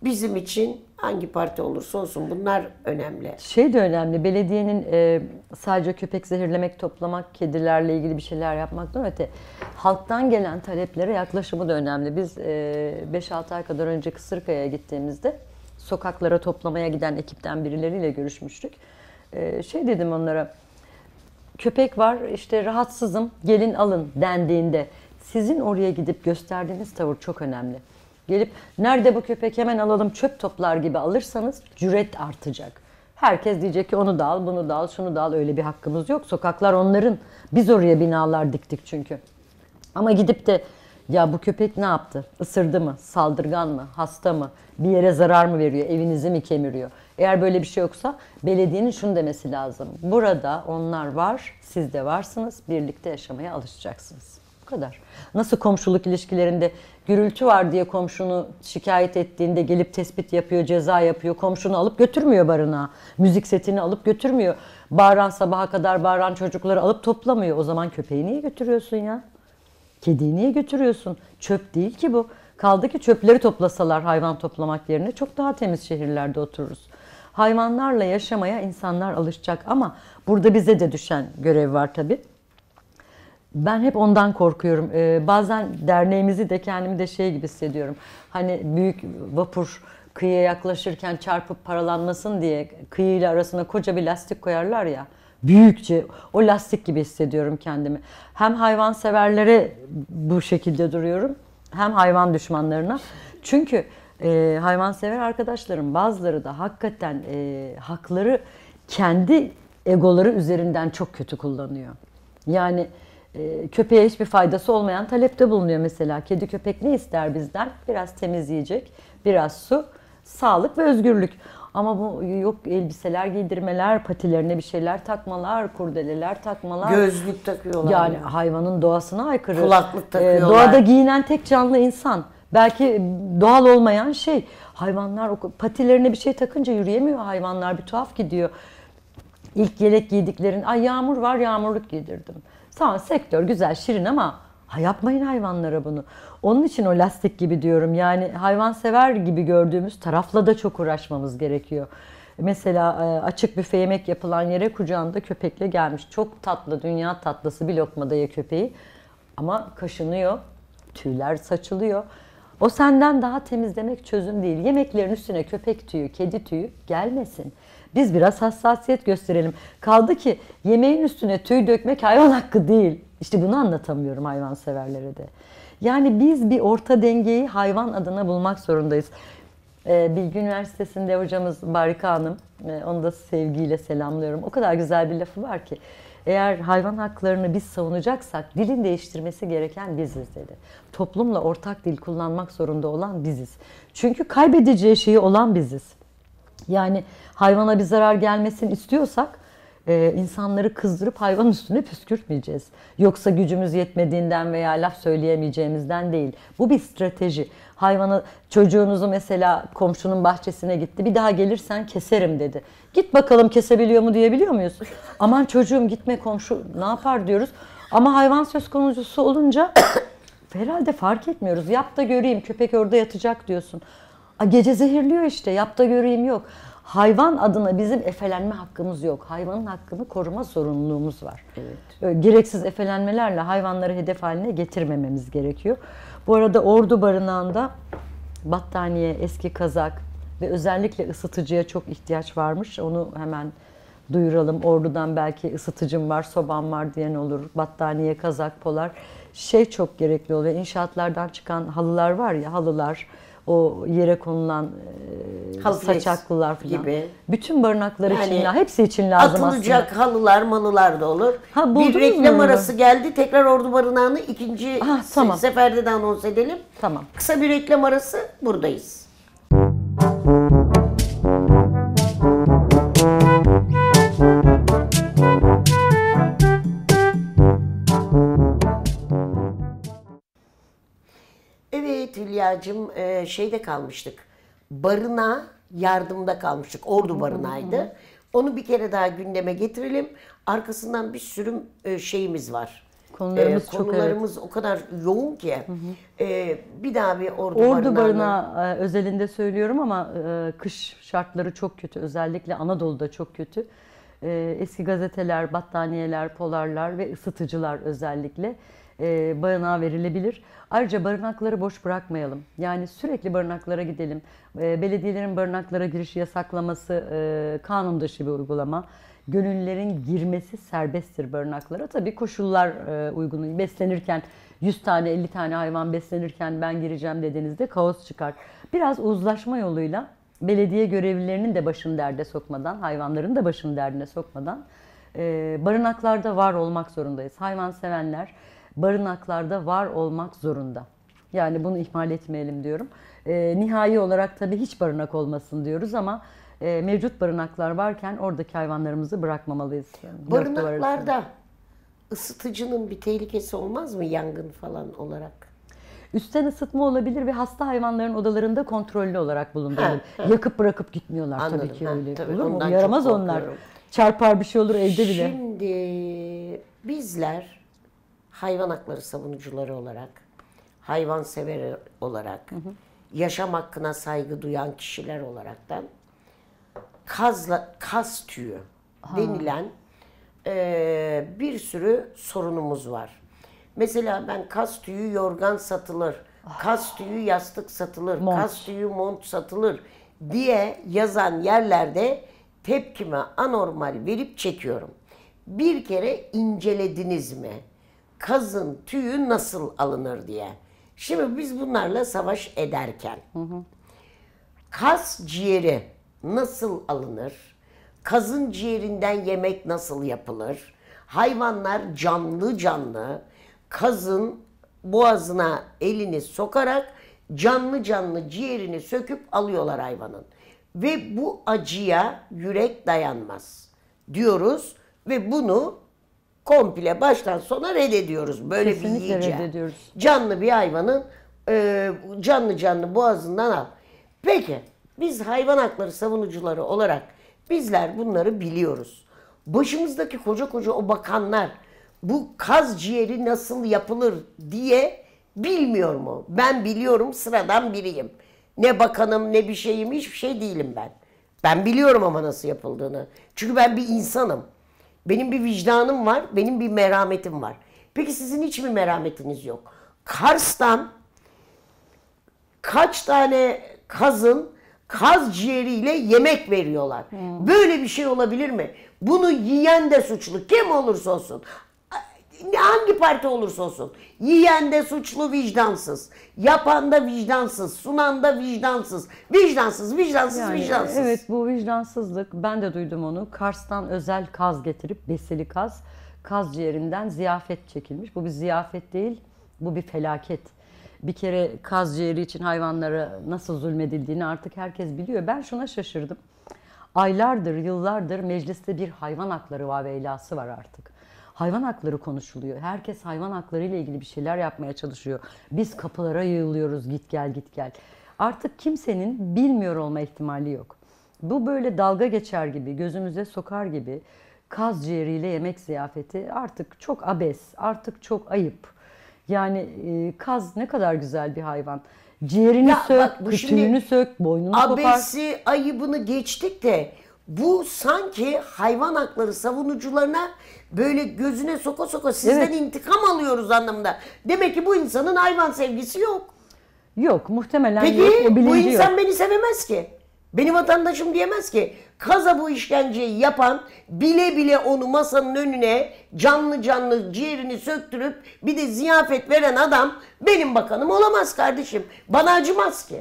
Speaker 1: Bizim için hangi parti olursa olsun bunlar önemli.
Speaker 2: Şey de önemli, belediyenin e, sadece köpek zehirlemek, toplamak, kedilerle ilgili bir şeyler yapmaktan öte halktan gelen taleplere yaklaşımı da önemli. Biz e, 5-6 ay kadar önce Kısırkaya'ya gittiğimizde sokaklara toplamaya giden ekipten birileriyle görüşmüştük. E, şey dedim onlara, köpek var işte rahatsızım gelin alın dendiğinde sizin oraya gidip gösterdiğiniz tavır çok önemli. Gelip nerede bu köpek hemen alalım çöp toplar gibi alırsanız cüret artacak. Herkes diyecek ki onu da al, bunu da al, şunu da al. Öyle bir hakkımız yok. Sokaklar onların. Biz oraya binalar diktik çünkü. Ama gidip de ya bu köpek ne yaptı? Isırdı mı? Saldırgan mı? Hasta mı? Bir yere zarar mı veriyor? Evinizi mi kemiriyor? Eğer böyle bir şey yoksa belediyenin şunu demesi lazım. Burada onlar var, siz de varsınız. Birlikte yaşamaya alışacaksınız kadar. Nasıl komşuluk ilişkilerinde gürültü var diye komşunu şikayet ettiğinde gelip tespit yapıyor, ceza yapıyor. Komşunu alıp götürmüyor barınağa. Müzik setini alıp götürmüyor. Bağıran sabaha kadar bağıran çocukları alıp toplamıyor. O zaman köpeği niye götürüyorsun ya? Kediyi niye götürüyorsun? Çöp değil ki bu. Kaldı ki çöpleri toplasalar hayvan toplamak yerine çok daha temiz şehirlerde otururuz. Hayvanlarla yaşamaya insanlar alışacak ama burada bize de düşen görev var tabii. Ben hep ondan korkuyorum. Ee, bazen derneğimizi de kendimi de şey gibi hissediyorum. Hani büyük vapur kıyıya yaklaşırken çarpıp paralanmasın diye kıyıyla arasına koca bir lastik koyarlar ya. Büyükçe o lastik gibi hissediyorum kendimi. Hem hayvanseverlere bu şekilde duruyorum hem hayvan düşmanlarına. Çünkü e, hayvansever arkadaşlarım bazıları da hakikaten e, hakları kendi egoları üzerinden çok kötü kullanıyor. Yani e, köpeğe hiçbir faydası olmayan talepte bulunuyor mesela. Kedi köpek ne ister bizden? Biraz temiz yiyecek, biraz su, sağlık ve özgürlük. Ama bu yok elbiseler giydirmeler, patilerine bir şeyler takmalar, kurdeleler takmalar. Gözlük takıyorlar. Yani hayvanın doğasına aykırı. Kulaklık e, takıyorlar. Ee, doğada giyinen tek canlı insan. Belki doğal olmayan şey. Hayvanlar patilerine bir şey takınca yürüyemiyor hayvanlar. Bir tuhaf gidiyor. İlk yelek giydiklerin, ay yağmur var yağmurluk giydirdim. Tamam sektör güzel, şirin ama ha, yapmayın hayvanlara bunu. Onun için o lastik gibi diyorum. Yani hayvansever gibi gördüğümüz tarafla da çok uğraşmamız gerekiyor. Mesela e, açık büfe yemek yapılan yere kucağında köpekle gelmiş. Çok tatlı, dünya tatlısı bir lokmada ye köpeği. Ama kaşınıyor, tüyler saçılıyor. O senden daha temizlemek çözüm değil. Yemeklerin üstüne köpek tüyü, kedi tüyü gelmesin. Biz biraz hassasiyet gösterelim. Kaldı ki yemeğin üstüne tüy dökmek hayvan hakkı değil. İşte bunu anlatamıyorum hayvanseverlere de. Yani biz bir orta dengeyi hayvan adına bulmak zorundayız. Ee, Bilgi Üniversitesi'nde hocamız Barika Hanım, e, onu da sevgiyle selamlıyorum. O kadar güzel bir lafı var ki. Eğer hayvan haklarını biz savunacaksak dilin değiştirmesi gereken biziz dedi. Toplumla ortak dil kullanmak zorunda olan biziz. Çünkü kaybedeceği şeyi olan biziz. Yani hayvana bir zarar gelmesini istiyorsak e, insanları kızdırıp hayvan üstüne püskürtmeyeceğiz. Yoksa gücümüz yetmediğinden veya laf söyleyemeyeceğimizden değil. Bu bir strateji. Hayvanı çocuğunuzu mesela komşunun bahçesine gitti. Bir daha gelirsen keserim dedi. Git bakalım kesebiliyor mu diyebiliyor muyuz? Aman çocuğum gitme komşu ne yapar diyoruz. Ama hayvan söz konusu olunca herhalde fark etmiyoruz. Yap da göreyim köpek orada yatacak diyorsun. A, gece zehirliyor işte. Yapta göreyim yok. Hayvan adına bizim efelenme hakkımız yok. Hayvanın hakkını koruma sorumluluğumuz var. Evet. Gereksiz efelenmelerle hayvanları hedef haline getirmememiz gerekiyor. Bu arada ordu barınağında battaniye, eski kazak ve özellikle ısıtıcıya çok ihtiyaç varmış. Onu hemen duyuralım. Ordudan belki ısıtıcım var, sobam var diyen olur. Battaniye, kazak, polar. Şey çok gerekli oluyor. İnşaatlardan çıkan halılar var ya, halılar, o yere konulan e, saçaklılar falan. Gibi. Bütün barınaklar yani, için, hepsi için lazım atılacak aslında.
Speaker 1: halılar, malılar da olur. Ha, bir reklam mu? arası geldi. Tekrar Ordu Barınağı'nı ikinci ha, tamam. seferde de anons edelim. Tamam. Kısa bir reklam arası buradayız. Müzik ihtiyacım e, şeyde kalmıştık. Barına yardımda kalmıştık. Ordu barınaydı. Onu bir kere daha gündeme getirelim. Arkasından bir sürü e, şeyimiz var. Konularımız, ee, konularımız çok, evet. o kadar yoğun ki. Hı hı. E, bir daha bir ordu, ordu barına, barına
Speaker 2: e, özelinde söylüyorum ama e, kış şartları çok kötü. Özellikle Anadolu'da çok kötü. E, eski gazeteler, battaniyeler, polarlar ve ısıtıcılar özellikle e, barınağa verilebilir. Ayrıca barınakları boş bırakmayalım. Yani sürekli barınaklara gidelim. E, belediyelerin barınaklara girişi yasaklaması e, kanun dışı bir uygulama. Gönüllerin girmesi serbesttir barınaklara. Tabii koşullar e, uygun. Beslenirken 100 tane 50 tane hayvan beslenirken ben gireceğim dediğinizde kaos çıkar. Biraz uzlaşma yoluyla belediye görevlilerinin de başını derde sokmadan, hayvanların da başını derdine sokmadan e, barınaklarda var olmak zorundayız. Hayvan sevenler barınaklarda var olmak zorunda. Yani bunu ihmal etmeyelim diyorum. E, nihai olarak tabii hiç barınak olmasın diyoruz ama e, mevcut barınaklar varken oradaki hayvanlarımızı bırakmamalıyız. Barınaklarda
Speaker 1: ısıtıcının bir tehlikesi olmaz mı yangın falan olarak? Üstten ısıtma olabilir ve hasta hayvanların
Speaker 2: odalarında kontrollü olarak bulundurulur. Yakıp bırakıp gitmiyorlar Anladım, tabii ki ha, öyle. Tabii, Olur mu? Yaramaz onlar. Çarpar bir şey olur evde bile.
Speaker 1: Şimdi bizler hayvan hakları savunucuları olarak, hayvan sever olarak, hı hı. yaşam hakkına saygı duyan kişiler olaraktan kazla, kaz tüyü ha. denilen e, bir sürü sorunumuz var. Mesela ben kas tüyü yorgan satılır, ah. kas tüyü yastık satılır, mont. kas tüyü mont satılır diye yazan yerlerde tepkime anormal verip çekiyorum. Bir kere incelediniz mi? kazın tüyü nasıl alınır diye. Şimdi biz bunlarla savaş ederken kas ciğeri nasıl alınır? Kazın ciğerinden yemek nasıl yapılır? Hayvanlar canlı canlı kazın boğazına elini sokarak canlı canlı ciğerini söküp alıyorlar hayvanın. Ve bu acıya yürek dayanmaz diyoruz ve bunu komple baştan sona reddediyoruz böyle Kesinlikle bir yiyeceği. reddediyoruz. Canlı bir hayvanın e, canlı canlı boğazından al. Peki biz hayvan hakları savunucuları olarak bizler bunları biliyoruz. Başımızdaki koca koca o bakanlar bu kaz ciğeri nasıl yapılır diye bilmiyor mu? Ben biliyorum sıradan biriyim. Ne bakanım ne bir şeyim hiçbir şey değilim ben. Ben biliyorum ama nasıl yapıldığını. Çünkü ben bir insanım. Benim bir vicdanım var, benim bir merhametim var. Peki sizin hiç mi merhametiniz yok? Kars'tan kaç tane kazın kaz ciğeriyle yemek veriyorlar. Hmm. Böyle bir şey olabilir mi? Bunu yiyen de suçlu. Kim olursa olsun hangi parti olursa olsun. Yiyen de suçlu vicdansız. Yapan da vicdansız. Sunan da vicdansız. Vicdansız, vicdansız, yani, vicdansız. Evet
Speaker 2: bu vicdansızlık ben de duydum onu. Kars'tan özel kaz getirip besili kaz. Kaz ciğerinden ziyafet çekilmiş. Bu bir ziyafet değil bu bir felaket. Bir kere kaz ciğeri için hayvanlara nasıl zulmedildiğini artık herkes biliyor. Ben şuna şaşırdım. Aylardır, yıllardır mecliste bir hayvan hakları vaveylası var artık hayvan hakları konuşuluyor. Herkes hayvan hakları ile ilgili bir şeyler yapmaya çalışıyor. Biz kapılara yığılıyoruz git gel git gel. Artık kimsenin bilmiyor olma ihtimali yok. Bu böyle dalga geçer gibi, gözümüze sokar gibi kaz ciğeriyle yemek ziyafeti artık çok abes, artık çok ayıp. Yani e, kaz ne kadar güzel bir hayvan. Ciğerini ya, sök, bak, kütüğünü sök, boynunu abesi, kopar. Abesi
Speaker 1: ayıbını geçtik de bu sanki hayvan hakları savunucularına böyle gözüne soka soka sizden evet. intikam alıyoruz anlamında. Demek ki bu insanın hayvan sevgisi yok.
Speaker 2: Yok muhtemelen Peki, yok. Peki bu insan yok.
Speaker 1: beni sevemez ki. Benim vatandaşım diyemez ki kaza bu işkenceyi yapan bile bile onu masanın önüne canlı canlı ciğerini söktürüp bir de ziyafet veren adam benim bakanım olamaz kardeşim. Bana acımaz ki.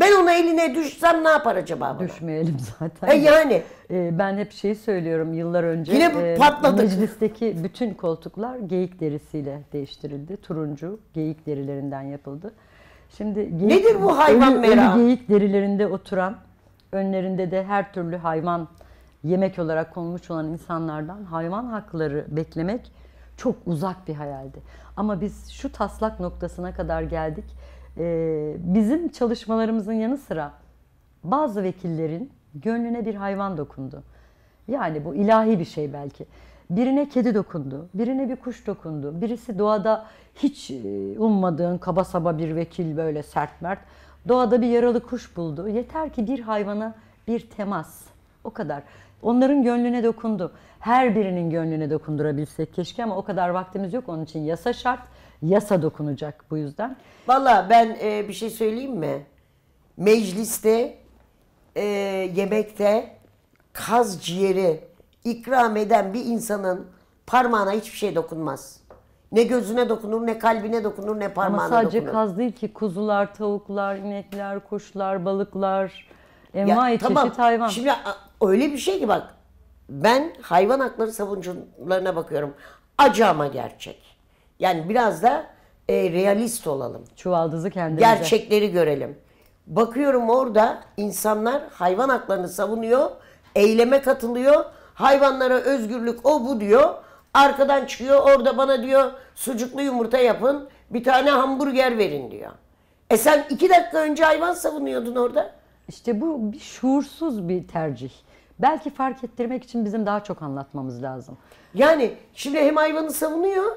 Speaker 1: Ben ona eline düşsem ne yapar acaba bana? Düşmeyelim zaten. E yani. E, ben hep şeyi
Speaker 2: söylüyorum yıllar önce. Yine e, patladık. Meclisteki bütün koltuklar geyik derisiyle değiştirildi. Turuncu geyik derilerinden yapıldı. Şimdi geyik, Nedir bu hayvan ölü, merak? Ölü geyik derilerinde oturan, önlerinde de her türlü hayvan yemek olarak konmuş olan insanlardan hayvan hakları beklemek çok uzak bir hayaldi. Ama biz şu taslak noktasına kadar geldik ee, bizim çalışmalarımızın yanı sıra bazı vekillerin gönlüne bir hayvan dokundu. Yani bu ilahi bir şey belki. Birine kedi dokundu, birine bir kuş dokundu, birisi doğada hiç e, ummadığın kaba saba bir vekil böyle sert mert. Doğada bir yaralı kuş buldu. Yeter ki bir hayvana bir temas. O kadar. Onların gönlüne dokundu. Her birinin gönlüne dokundurabilsek keşke ama o kadar vaktimiz yok. Onun için yasa
Speaker 1: şart. Yasa dokunacak bu yüzden. Valla ben e, bir şey söyleyeyim mi? Mecliste, e, yemekte kaz ciğeri ikram eden bir insanın parmağına hiçbir şey dokunmaz. Ne gözüne dokunur, ne kalbine dokunur, ne parmağına dokunur. Ama sadece dokunur. kaz değil ki kuzular, tavuklar, inekler, kuşlar, balıklar, envai çeşit tamam. hayvan. Şimdi öyle bir şey ki bak ben hayvan hakları savunucularına bakıyorum. Acama gerçek. Yani biraz da e, realist olalım. Çuvaldızı kendimize. Gerçekleri görelim. Bakıyorum orada insanlar hayvan haklarını savunuyor, eyleme katılıyor, hayvanlara özgürlük o bu diyor. Arkadan çıkıyor orada bana diyor sucuklu yumurta yapın, bir tane hamburger verin diyor. E sen iki dakika önce hayvan savunuyordun orada. İşte bu bir şuursuz bir tercih. Belki fark ettirmek
Speaker 2: için bizim daha çok anlatmamız lazım. Yani şimdi hem hayvanı savunuyor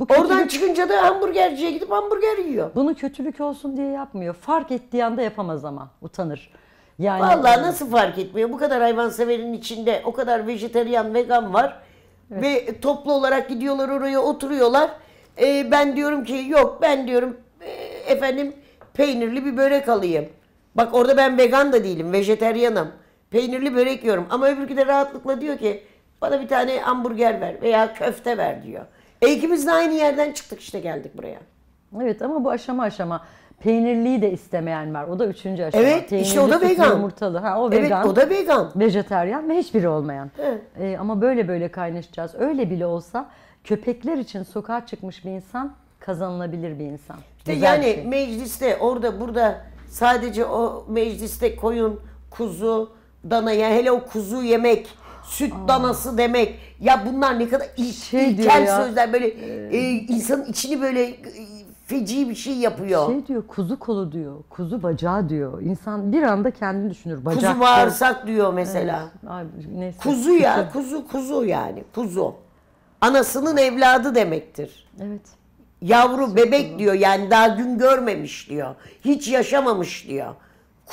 Speaker 2: bu kötülük, Oradan çıkınca da hamburgerciye gidip hamburger yiyor. bunu kötülük olsun diye yapmıyor. Fark
Speaker 1: ettiği anda yapamaz ama utanır.
Speaker 2: Yani Vallahi nasıl
Speaker 1: fark etmiyor? Bu kadar hayvanseverin içinde o kadar vejeteryan, vegan var. Ve toplu olarak gidiyorlar oraya oturuyorlar. Ee, ben diyorum ki yok ben diyorum e, efendim peynirli bir börek alayım. Bak orada ben vegan da değilim, vejeteryanım. Peynirli börek yiyorum. Ama öbürkü de rahatlıkla diyor ki bana bir tane hamburger ver veya köfte ver diyor. E ikimiz de aynı yerden çıktık işte geldik buraya.
Speaker 2: Evet ama bu aşama aşama peynirliyi de istemeyen var. O da üçüncü aşama. Evet Peynirli, işte o da vegan. Yumurtalı. Ha, o vegan. evet o da vegan. Vejeteryan ve hiçbiri olmayan. Evet. Ee, ama böyle böyle kaynaşacağız. Öyle bile olsa köpekler için sokağa
Speaker 1: çıkmış bir insan kazanılabilir bir insan. İşte yani şey. mecliste orada burada sadece o mecliste koyun, kuzu, dana ya hele o kuzu yemek süt Aa. danası demek. Ya bunlar ne kadar il, şey ilkel sözler böyle ee, e, insanın içini böyle e, feci bir şey yapıyor. Şey diyor kuzu kolu diyor, kuzu
Speaker 2: bacağı diyor. İnsan bir anda kendini düşünür. Bacak kuzu bağırsak
Speaker 1: diyor mesela. Evet. Abi, neyse. Kuzu ya, kuzu kuzu yani kuzu. Anasının evladı demektir. Evet. Yavru bebek diyor yani daha gün görmemiş diyor. Hiç yaşamamış diyor.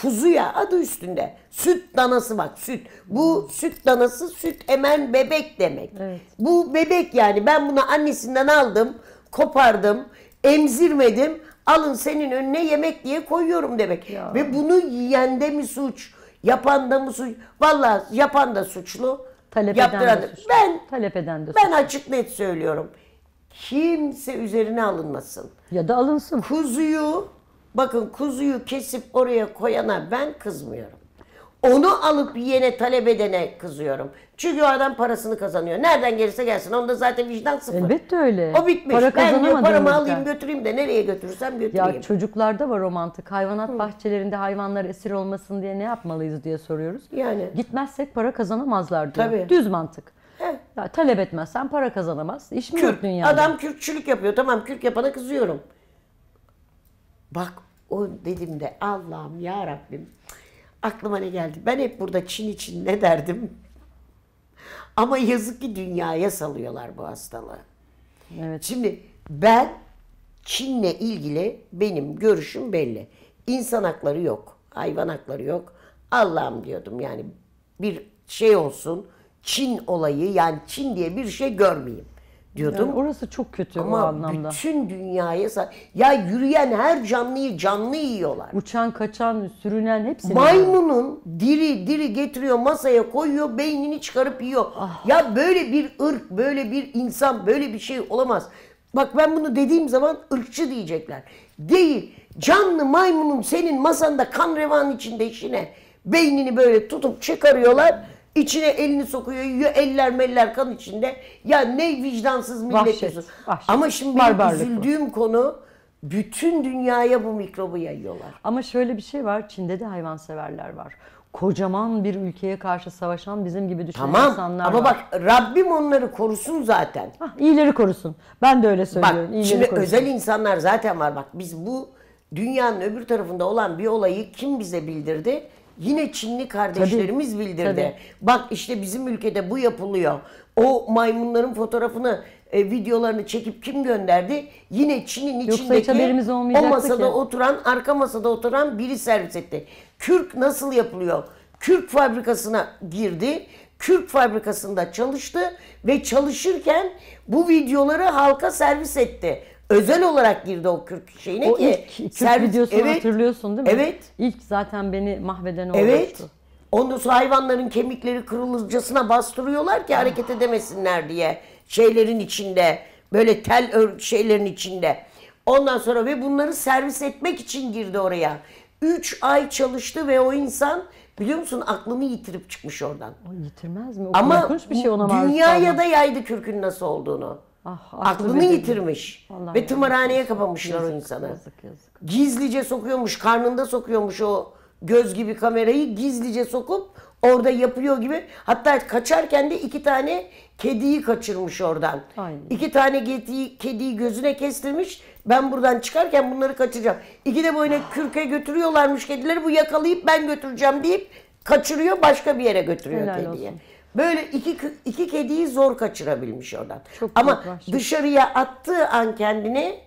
Speaker 1: Kuzu ya adı üstünde. Süt danası bak süt. Bu süt danası süt emen bebek demek. Evet. Bu bebek yani ben bunu annesinden aldım, kopardım, emzirmedim. Alın senin önüne yemek diye koyuyorum demek. Ya. Ve bunu yiyen de mi suç, yapan da mı suç? vallahi yapan da suçlu, Talep eden de suçlu. Ben Talep eden de ben açık net söylüyorum. Kimse üzerine alınmasın. Ya da alınsın. Kuzuyu Bakın kuzuyu kesip oraya koyana ben kızmıyorum. Onu alıp yiyene talep edene kızıyorum. Çünkü o adam parasını kazanıyor. Nereden gelirse gelsin. Onda zaten vicdan sıfır.
Speaker 2: Elbette öyle. O bitmiş. Para ben diyor paramı alayım
Speaker 1: götüreyim de nereye götürürsem götüreyim. Ya
Speaker 2: çocuklarda var romantik Hayvanat Hı. bahçelerinde hayvanlar esir olmasın diye ne yapmalıyız diye soruyoruz. Yani. Gitmezsek para kazanamazlar diyor. Tabii. Düz mantık. Ya, talep etmezsen para kazanamaz. İş mi Kürt. yok dünyada? Adam
Speaker 1: kürkçülük yapıyor. Tamam kürk yapana kızıyorum. Bak o dedim de Allah'ım ya Rabbim aklıma ne geldi? Ben hep burada Çin için ne derdim? Ama yazık ki dünyaya salıyorlar bu hastalığı. Evet. Şimdi ben Çin'le ilgili benim görüşüm belli. İnsan hakları yok, hayvan hakları yok. Allah'ım diyordum yani bir şey olsun. Çin olayı yani Çin diye bir şey görmeyeyim diyordum. Yani orası çok kötü Ama o anlamda. bütün dünyaya ya yürüyen her canlıyı canlı yiyorlar. Uçan, kaçan, sürünen hepsini. Maymunun var. diri diri getiriyor masaya koyuyor beynini çıkarıp yiyor. Ah. Ya böyle bir ırk, böyle bir insan, böyle bir şey olamaz. Bak ben bunu dediğim zaman ırkçı diyecekler. Değil. Canlı maymunun senin masanda kan revan içinde işine beynini böyle tutup çıkarıyorlar İçine elini sokuyor, yiyor, eller meller kan içinde. Ya ne vicdansız millet Ama şimdi benim üzüldüğüm bu. konu bütün dünyaya bu mikrobu yayıyorlar. Ama şöyle
Speaker 2: bir şey var, Çin'de de hayvanseverler var. Kocaman bir ülkeye karşı savaşan bizim gibi
Speaker 1: düşünen tamam, insanlar ama var. Ama bak Rabbim onları korusun zaten. Hah, iyileri korusun. Ben de öyle söylüyorum. Bak şimdi korusun. özel insanlar zaten var. Bak biz bu dünyanın öbür tarafında olan bir olayı kim bize bildirdi? Yine Çinli kardeşlerimiz tabii, bildirdi. Tabii. Bak işte bizim ülkede bu yapılıyor. O maymunların fotoğrafını, e, videolarını çekip kim gönderdi? Yine Çin'in içindeki o masada ki. oturan, arka masada oturan biri servis etti. Kürk nasıl yapılıyor? Kürk fabrikasına girdi. Kürk fabrikasında çalıştı ve çalışırken bu videoları halka servis etti özel olarak girdi o Kürk şeyine o ki. Ilk Kürk servis, videosunu evet, hatırlıyorsun değil mi? Evet.
Speaker 2: İlk zaten beni mahveden olmuştu. Evet.
Speaker 1: Ondan sonra hayvanların kemikleri kırılırcasına bastırıyorlar ki hareket edemesinler diye. Şeylerin içinde böyle tel şeylerin içinde. Ondan sonra ve bunları servis etmek için girdi oraya. Üç ay çalıştı ve o insan biliyor musun aklını yitirip çıkmış oradan. O yitirmez mi? O Ama bir şey ona dünyaya da yaydı kürkün nasıl olduğunu. Ah, Aklını yitirmiş. Vallahi Ve tımarhaneye kapamışlar yazık, o insanı. Yazık, yazık. Gizlice sokuyormuş, karnında sokuyormuş o göz gibi kamerayı gizlice sokup orada yapıyor gibi. Hatta kaçarken de iki tane kediyi kaçırmış oradan. Aynen. İki tane kediyi, kediyi gözüne kestirmiş. Ben buradan çıkarken bunları kaçıracağım. İki de böyle ah. kürke götürüyorlarmış kedileri. Bu yakalayıp ben götüreceğim deyip kaçırıyor başka bir yere götürüyor Helal kediyi. Olsun. Böyle iki, iki kediyi zor kaçırabilmiş oradan. Çok Ama korkmuş. dışarıya attığı an kendini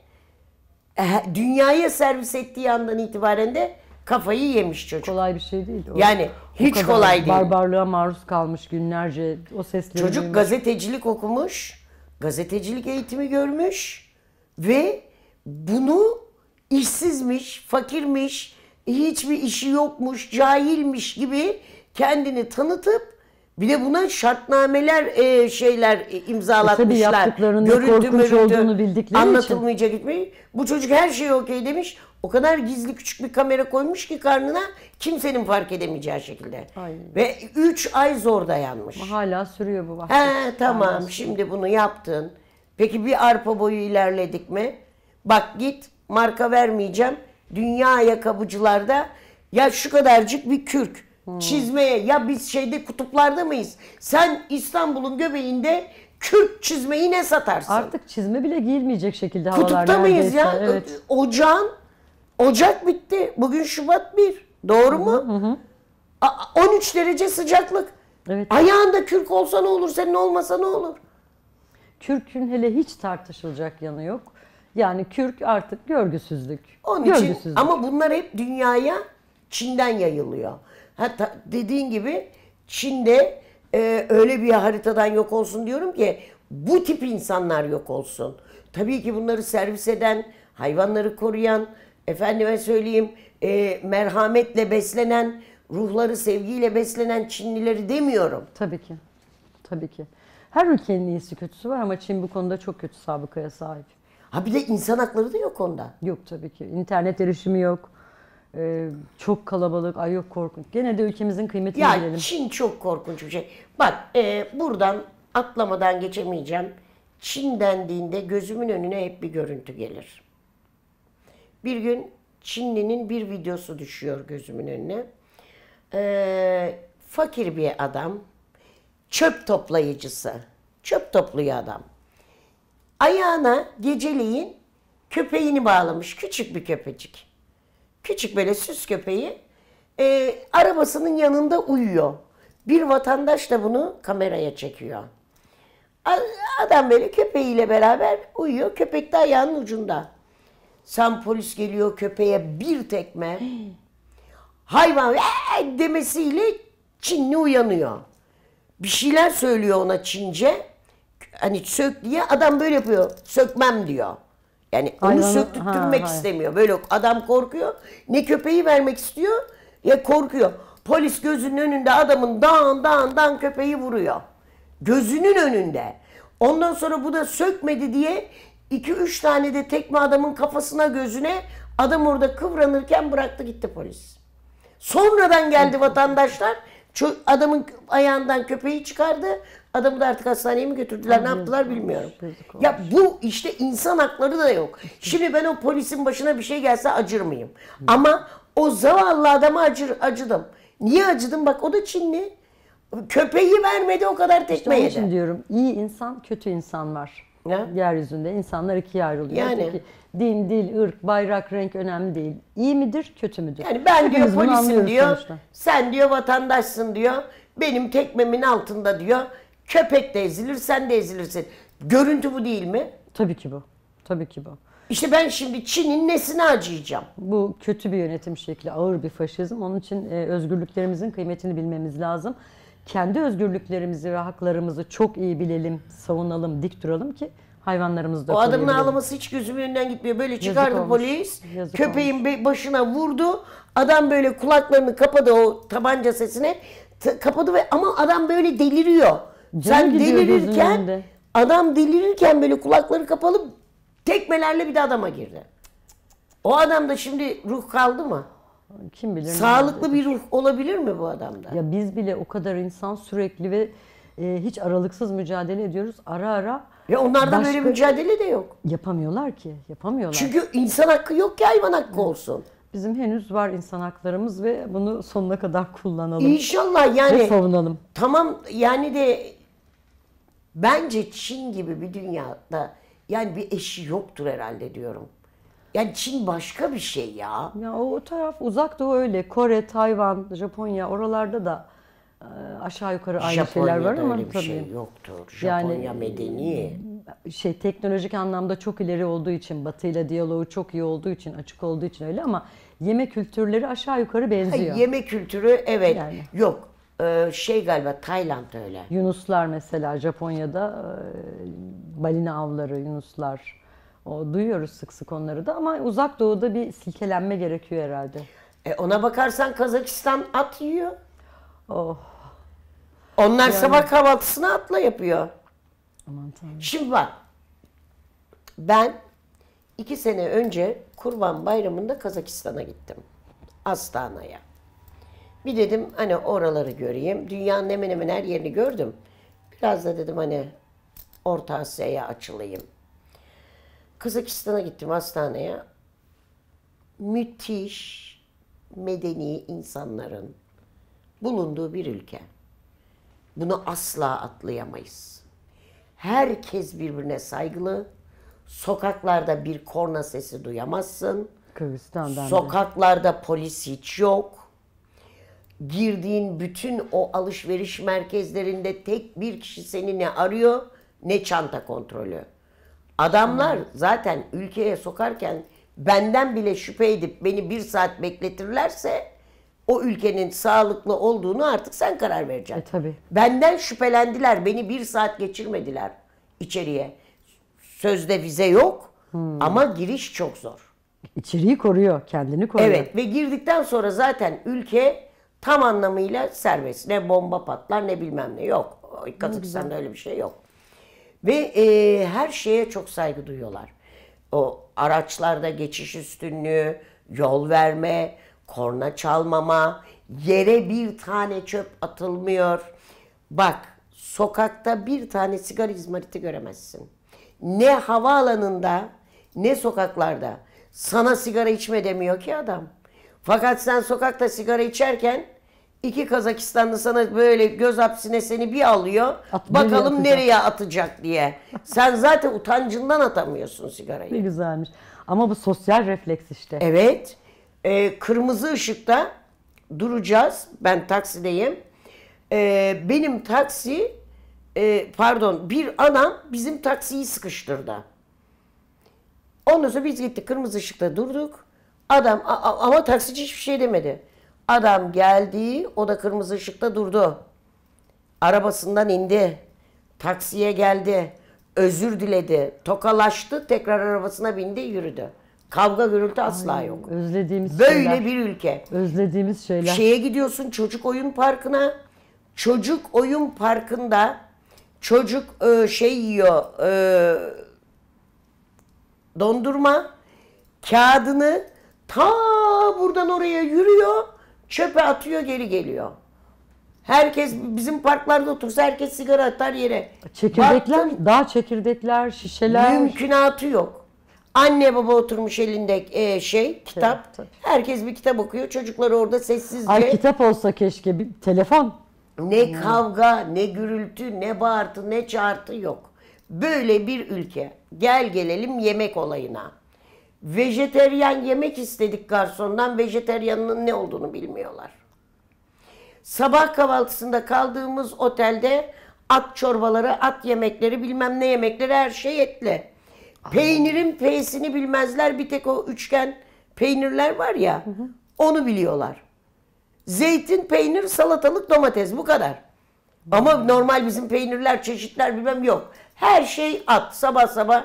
Speaker 1: eh, dünyaya servis ettiği andan itibaren de kafayı yemiş çocuk. Kolay bir şey değil. O, yani hiç kolay değil. Barbarlığa
Speaker 2: maruz kalmış
Speaker 1: günlerce o sesleri. Çocuk duymuş. gazetecilik okumuş, gazetecilik eğitimi görmüş ve bunu işsizmiş, fakirmiş, hiçbir işi yokmuş, cahilmiş gibi kendini tanıtıp bir de buna şartnameler e, şeyler e, imzalatmışlar. E görüntü, korkunç olduğunu
Speaker 2: bildikleri anlatılmayacak
Speaker 1: için. Gitmeyi. Bu çocuk her şeyi okey demiş. O kadar gizli küçük bir kamera koymuş ki karnına kimsenin fark edemeyeceği şekilde. Aynen. Ve 3 ay zor dayanmış.
Speaker 2: Hala sürüyor bu vahşet. He tamam Hala şimdi
Speaker 1: bunu yaptın. Peki bir arpa boyu ilerledik mi? Bak git marka vermeyeceğim. Dünya ayakkabıcılarda ya şu kadarcık bir kürk Hmm. Çizmeye ya biz şeyde kutuplarda mıyız? Sen İstanbul'un göbeğinde Kürt çizmeyi ne satarsın? Artık çizme bile giyilmeyecek şekilde havalar Kutupta mıyız ya? Evet. Ocağın, Ocak bitti. Bugün Şubat 1. Doğru hı -hı, mu? Hı hı. 13 derece sıcaklık. Evet. Ayağında kürk olsa ne olur, senin olmasa ne olur?
Speaker 2: Kürkün hele hiç tartışılacak yanı
Speaker 1: yok. Yani kürk artık görgüsüzlük. Onun görgüsüzlük. için ama bunlar hep dünyaya Çin'den yayılıyor. Hatta dediğin gibi Çin'de e, öyle bir haritadan yok olsun diyorum ki bu tip insanlar yok olsun. Tabii ki bunları servis eden, hayvanları koruyan, efendime söyleyeyim e, merhametle beslenen, ruhları sevgiyle beslenen Çinlileri demiyorum. Tabii ki. Tabii ki. Her ülkenin iyisi kötüsü var ama Çin bu konuda çok kötü sabıkaya sahip.
Speaker 2: Ha bir de insan hakları da yok onda. Yok tabii ki. İnternet erişimi yok. Ee, çok kalabalık, ay yok korkunç. Gene de ülkemizin kıymetini ya, bilelim. Çin
Speaker 1: çok korkunç bir şey. Bak e, buradan atlamadan geçemeyeceğim. Çin dendiğinde gözümün önüne hep bir görüntü gelir. Bir gün Çinlinin bir videosu düşüyor gözümün önüne. E, fakir bir adam, çöp toplayıcısı, çöp topluyor adam. Ayağına geceleyin köpeğini bağlamış, küçük bir köpecik. Küçük böyle süs köpeği e, arabasının yanında uyuyor. Bir vatandaş da bunu kameraya çekiyor. Adam böyle köpeğiyle beraber uyuyor. Köpek de ayağının ucunda. Sen polis geliyor köpeğe bir tekme. Hayvan ee! demesiyle Çinli uyanıyor. Bir şeyler söylüyor ona Çince. Hani sök diye adam böyle yapıyor. Sökmem diyor. Yani onu söktürtmek istemiyor. Böyle adam korkuyor. Ne köpeği vermek istiyor ya korkuyor. Polis gözünün önünde adamın dağın dağın dağın köpeği vuruyor. Gözünün önünde. Ondan sonra bu da sökmedi diye iki üç tane de tekme adamın kafasına gözüne adam orada kıvranırken bıraktı gitti polis. Sonradan geldi vatandaşlar adamın ayağından köpeği çıkardı. Adamı da artık hastaneye mi götürdüler ne yaptılar bilmiyorum. Ya bu işte insan hakları da yok. Şimdi ben o polisin başına bir şey gelse acır mıyım? Ama o zavallı adama acır, acıdım. Niye acıdım? Bak o da Çinli. Köpeği vermedi o kadar tekme işte onun için
Speaker 2: diyorum iyi insan kötü insan var. Ya. Yeryüzünde insanlar ikiye
Speaker 1: ayrılıyor. Yani. Peki din, dil, ırk, bayrak, renk önemli değil. İyi midir, kötü müdür? Yani ben Hepimiz diyor polisim diyor, sonuçta. sen diyor vatandaşsın diyor, benim tekmemin altında diyor. Köpek de ezilir, sen de ezilirsin. Görüntü bu değil mi? Tabii ki bu. Tabii ki bu. İşte ben şimdi Çin'in nesine acıyacağım? Bu kötü bir yönetim şekli, ağır
Speaker 2: bir faşizm. Onun için e, özgürlüklerimizin kıymetini bilmemiz lazım. Kendi özgürlüklerimizi ve haklarımızı çok iyi bilelim, savunalım, dik duralım ki hayvanlarımızı da O adamın koruyabilelim.
Speaker 1: ağlaması hiç gözümün önünden gitmiyor. Böyle çıkardı olmuş. polis, Yazık köpeğin be- başına vurdu. Adam böyle kulaklarını kapadı o tabanca sesine. T- kapadı ve ama adam böyle deliriyor. Sen delirirken adam delirirken böyle kulakları kapalı tekmelerle bir de adama girdi. O adam da şimdi ruh kaldı mı? Kim bilir. Sağlıklı bir ruh olabilir mi bu adamda? Ya biz bile o kadar insan sürekli ve
Speaker 2: e, hiç aralıksız mücadele ediyoruz. Ara ara ya onlarda böyle mücadele de yok. Yapamıyorlar
Speaker 1: ki. Yapamıyorlar. Çünkü insan hakkı yok ki hayvan hakkı olsun.
Speaker 2: Bizim henüz var insan
Speaker 1: haklarımız ve bunu sonuna kadar kullanalım. İnşallah yani. Ve savunalım. Tamam yani de Bence Çin gibi bir dünyada yani bir eşi yoktur herhalde diyorum. Yani Çin başka bir şey ya. Ya o, taraf uzak doğu
Speaker 2: öyle. Kore, Tayvan, Japonya oralarda da e, aşağı yukarı aynı Japonya'da şeyler var ama öyle bir tabii. şey
Speaker 1: yoktur. Japonya yani, medeni.
Speaker 2: E, şey teknolojik anlamda çok ileri olduğu için, Batı ile diyaloğu çok iyi olduğu için, açık olduğu için öyle ama yeme kültürleri aşağı yukarı benziyor. Ha, yeme
Speaker 1: kültürü evet. Yani. Yok. Ee, şey galiba Tayland öyle.
Speaker 2: Yunuslar mesela Japonya'da e, balina avları, yunuslar. O, duyuyoruz sık sık onları da ama uzak doğuda bir silkelenme gerekiyor herhalde. E ona
Speaker 1: bakarsan Kazakistan at yiyor. Oh.
Speaker 2: Onlar yani... sabah
Speaker 1: kahvaltısını atla yapıyor. Aman tanrım. Şimdi bak. Ben iki sene önce Kurban Bayramı'nda Kazakistan'a gittim. Astana'ya. Bir dedim hani oraları göreyim. Dünyanın hemen hemen her yerini gördüm. Biraz da dedim hani Orta Asya'ya açılayım. Kazakistan'a gittim hastaneye. Müthiş medeni insanların bulunduğu bir ülke. Bunu asla atlayamayız. Herkes birbirine saygılı. Sokaklarda bir korna sesi duyamazsın.
Speaker 2: Kırgızistan'dan
Speaker 1: Sokaklarda de. polis hiç yok girdiğin bütün o alışveriş merkezlerinde tek bir kişi seni ne arıyor ne çanta kontrolü. Adamlar zaten ülkeye sokarken benden bile şüphe edip beni bir saat bekletirlerse o ülkenin sağlıklı olduğunu artık sen karar vereceksin. E, tabii. Benden şüphelendiler. Beni bir saat geçirmediler içeriye. Sözde vize yok hmm. ama giriş çok zor.
Speaker 2: İçeriği koruyor, kendini koruyor. Evet
Speaker 1: ve girdikten sonra zaten ülke tam anlamıyla serbest. Ne bomba patlar ne bilmem ne yok. Kazakistan'da öyle bir şey yok. Ve e, her şeye çok saygı duyuyorlar. O araçlarda geçiş üstünlüğü, yol verme, korna çalmama, yere bir tane çöp atılmıyor. Bak sokakta bir tane sigara izmariti göremezsin. Ne havaalanında ne sokaklarda sana sigara içme demiyor ki adam. Fakat sen sokakta sigara içerken iki Kazakistanlı sana böyle göz hapsine seni bir alıyor. At, bakalım nereye atacak? nereye atacak diye. sen zaten utancından atamıyorsun sigarayı. Ne
Speaker 2: güzelmiş. Ama bu sosyal refleks işte.
Speaker 1: Evet. Ee, kırmızı ışıkta duracağız. Ben taksideyim. Ee, benim taksi e, pardon bir anam bizim taksiyi sıkıştırdı. Ondan sonra biz gittik kırmızı ışıkta durduk. Adam ama taksici hiçbir şey demedi. Adam geldi, o da kırmızı ışıkta durdu. Arabasından indi. Taksiye geldi. Özür diledi. Tokalaştı, tekrar arabasına bindi, yürüdü. Kavga gürültü asla Ay, yok. Özlediğimiz Böyle şeyler. bir ülke. Özlediğimiz şeyler. Şeye gidiyorsun çocuk oyun parkına. Çocuk oyun parkında çocuk e, şey yiyor. E, dondurma kağıdını Ta buradan oraya yürüyor, çöpe atıyor geri geliyor. Herkes bizim parklarda otursa herkes sigara atar yere.
Speaker 2: Çekirdekler, Baktım, daha çekirdekler,
Speaker 1: şişeler. Mümkünatı yok. Anne baba oturmuş elinde e, şey kitap. Evet, Herkes bir kitap okuyor. Çocuklar orada sessizce. Ay kitap
Speaker 2: olsa keşke bir telefon.
Speaker 1: Ne hmm. kavga, ne gürültü, ne bağırtı, ne çağırtı yok. Böyle bir ülke. Gel gelelim yemek olayına. Vejeteryan yemek istedik garsondan. Vejeteryanının ne olduğunu bilmiyorlar. Sabah kahvaltısında kaldığımız otelde at çorbaları, at yemekleri, bilmem ne yemekleri her şey etli. Peynirin P'sini bilmezler. Bir tek o üçgen peynirler var ya. Onu biliyorlar. Zeytin, peynir, salatalık, domates bu kadar. Ama normal bizim peynirler, çeşitler bilmem yok. Her şey at. Sabah sabah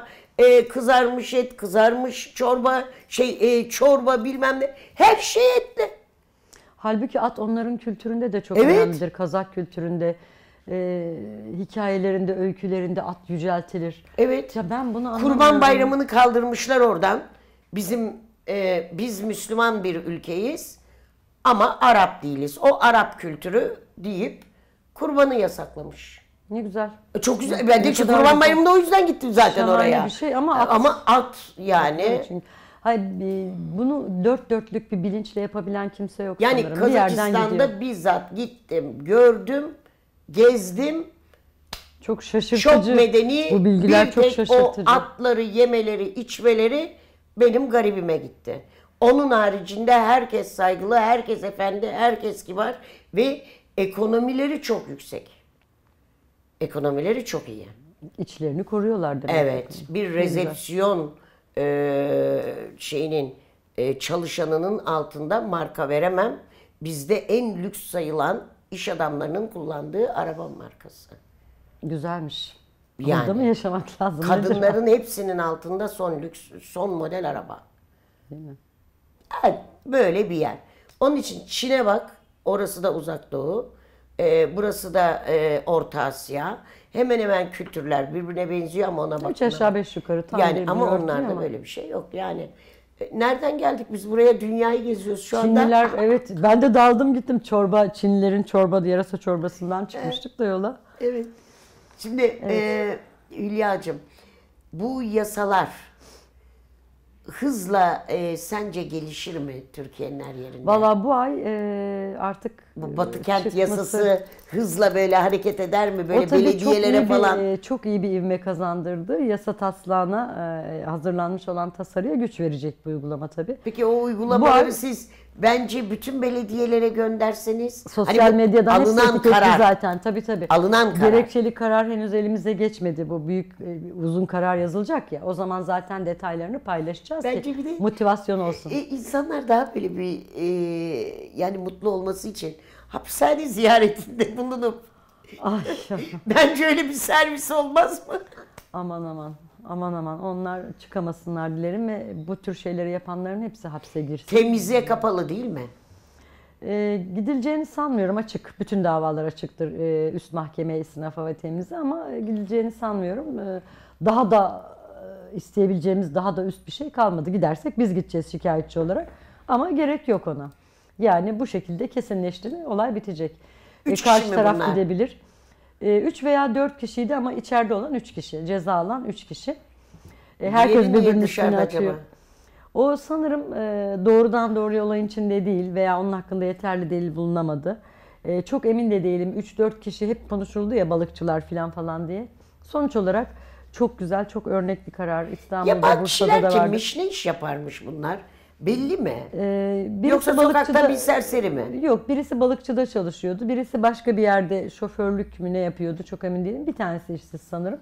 Speaker 1: e, kızarmış et, kızarmış çorba, şey e, çorba bilmem ne. Her şey etli.
Speaker 2: Halbuki at onların kültüründe de çok evet. önemlidir. Kazak kültüründe, e, hikayelerinde, öykülerinde at yüceltilir. Evet. Ya ben bunu anlamıyorum. Kurban bayramını
Speaker 1: kaldırmışlar oradan. Bizim e, biz Müslüman bir ülkeyiz ama Arap değiliz. O Arap kültürü deyip kurbanı yasaklamış. Ne güzel. E, çok güzel. Ben de ki Kurban Bayramı'nda
Speaker 2: o yüzden gittim zaten Şahane oraya. bir şey ama at. Ama
Speaker 1: at yani. Onun
Speaker 2: Hayır, bunu dört dörtlük bir bilinçle yapabilen kimse yok Yani sanırım. Bir yerden gidiyor.
Speaker 1: bizzat gittim, gördüm, gezdim. Çok şaşırtıcı. Çok medeni. Bu bilgiler bir çok tek şaşırtıcı. o atları yemeleri, içmeleri benim garibime gitti. Onun haricinde herkes saygılı, herkes efendi, herkes kibar ve ekonomileri çok yüksek ekonomileri çok iyi.
Speaker 2: İçlerini koruyorlar demek. Evet. Bir rezepsiyon
Speaker 1: e, şeyinin e, çalışanının altında marka veremem. Bizde en lüks sayılan iş adamlarının kullandığı araba markası. Güzelmiş.
Speaker 2: Yani, Burada mı yaşamak lazım? Kadınların
Speaker 1: acaba? hepsinin altında son lüks, son model araba. Değil mi? Evet, böyle bir yer. Onun için Çin'e bak, orası da uzak doğu. E, burası da e, Orta Asya. Hemen hemen kültürler birbirine benziyor ama ona bakma. Üç aşağı beş yukarı tam Yani ama onlarda ama. böyle bir şey yok. Yani e, Nereden geldik biz buraya dünyayı geziyoruz şu anda. Çinliler evet
Speaker 2: ben de daldım gittim çorba Çinlilerin çorba yarasa çorbasından çıkmıştık
Speaker 1: evet. da yola. Evet. Şimdi evet. E, Hülya'cığım bu yasalar hızla e, sence gelişir mi Türkiye'nin her yerinde? Valla bu ay e, artık Bu Batı kent çıkması- yasası hızla böyle hareket eder mi böyle o tabii belediyelere çok iyi falan? Bir,
Speaker 2: e, çok iyi bir ivme kazandırdı. Yasa taslağına e, hazırlanmış
Speaker 1: olan tasarıya güç verecek bu uygulama tabii. Peki o uygulamaları bu, siz bence bütün belediyelere gönderseniz hani sosyal hani medyadan alınan karar zaten tabii tabii. Alınan karar.
Speaker 2: Gerekçeli karar henüz elimize geçmedi. Bu büyük e, uzun karar yazılacak ya. O zaman zaten detaylarını
Speaker 1: paylaşacağız bence ki bir de, motivasyon olsun. E, insanlar daha böyle bir e, yani mutlu olması için hapishane ziyaretinde bulunup Ay. bence öyle bir servis olmaz mı? Aman aman. Aman aman onlar çıkamasınlar
Speaker 2: dilerim ve bu tür şeyleri yapanların hepsi hapse girsin. Temizliğe
Speaker 1: kapalı değil mi?
Speaker 2: E, gidileceğini sanmıyorum açık. Bütün davalar açıktır. E, üst mahkeme, isnafa ve temizliğe ama e, gidileceğini sanmıyorum. E, daha da e, isteyebileceğimiz daha da üst bir şey kalmadı. Gidersek biz gideceğiz şikayetçi olarak. Ama gerek yok ona. Yani bu şekilde kesinleştiğinde olay bitecek.
Speaker 1: Üç e, karşı taraf bunlar?
Speaker 2: gidebilir. 3 e, veya dört kişiydi ama içeride olan üç kişi. Ceza alan 3 kişi. E, herkes birbirinin üstüne atıyor. O sanırım e, doğrudan doğruya olayın içinde değil veya onun hakkında yeterli delil bulunamadı. Çok emin de değilim. 3-4 kişi hep konuşuldu ya balıkçılar falan falan diye. Sonuç olarak çok güzel, çok örnek bir karar. İstanbul'da, Yapan Bursa'da da var. Yapan kimmiş?
Speaker 1: Ne iş yaparmış bunlar? Belli mi?
Speaker 2: Ee, birisi Yoksa sokakta bir
Speaker 1: serseri mi?
Speaker 2: Yok birisi balıkçıda çalışıyordu. Birisi başka bir yerde şoförlük mü ne yapıyordu çok emin değilim. Bir tanesi işsiz sanırım.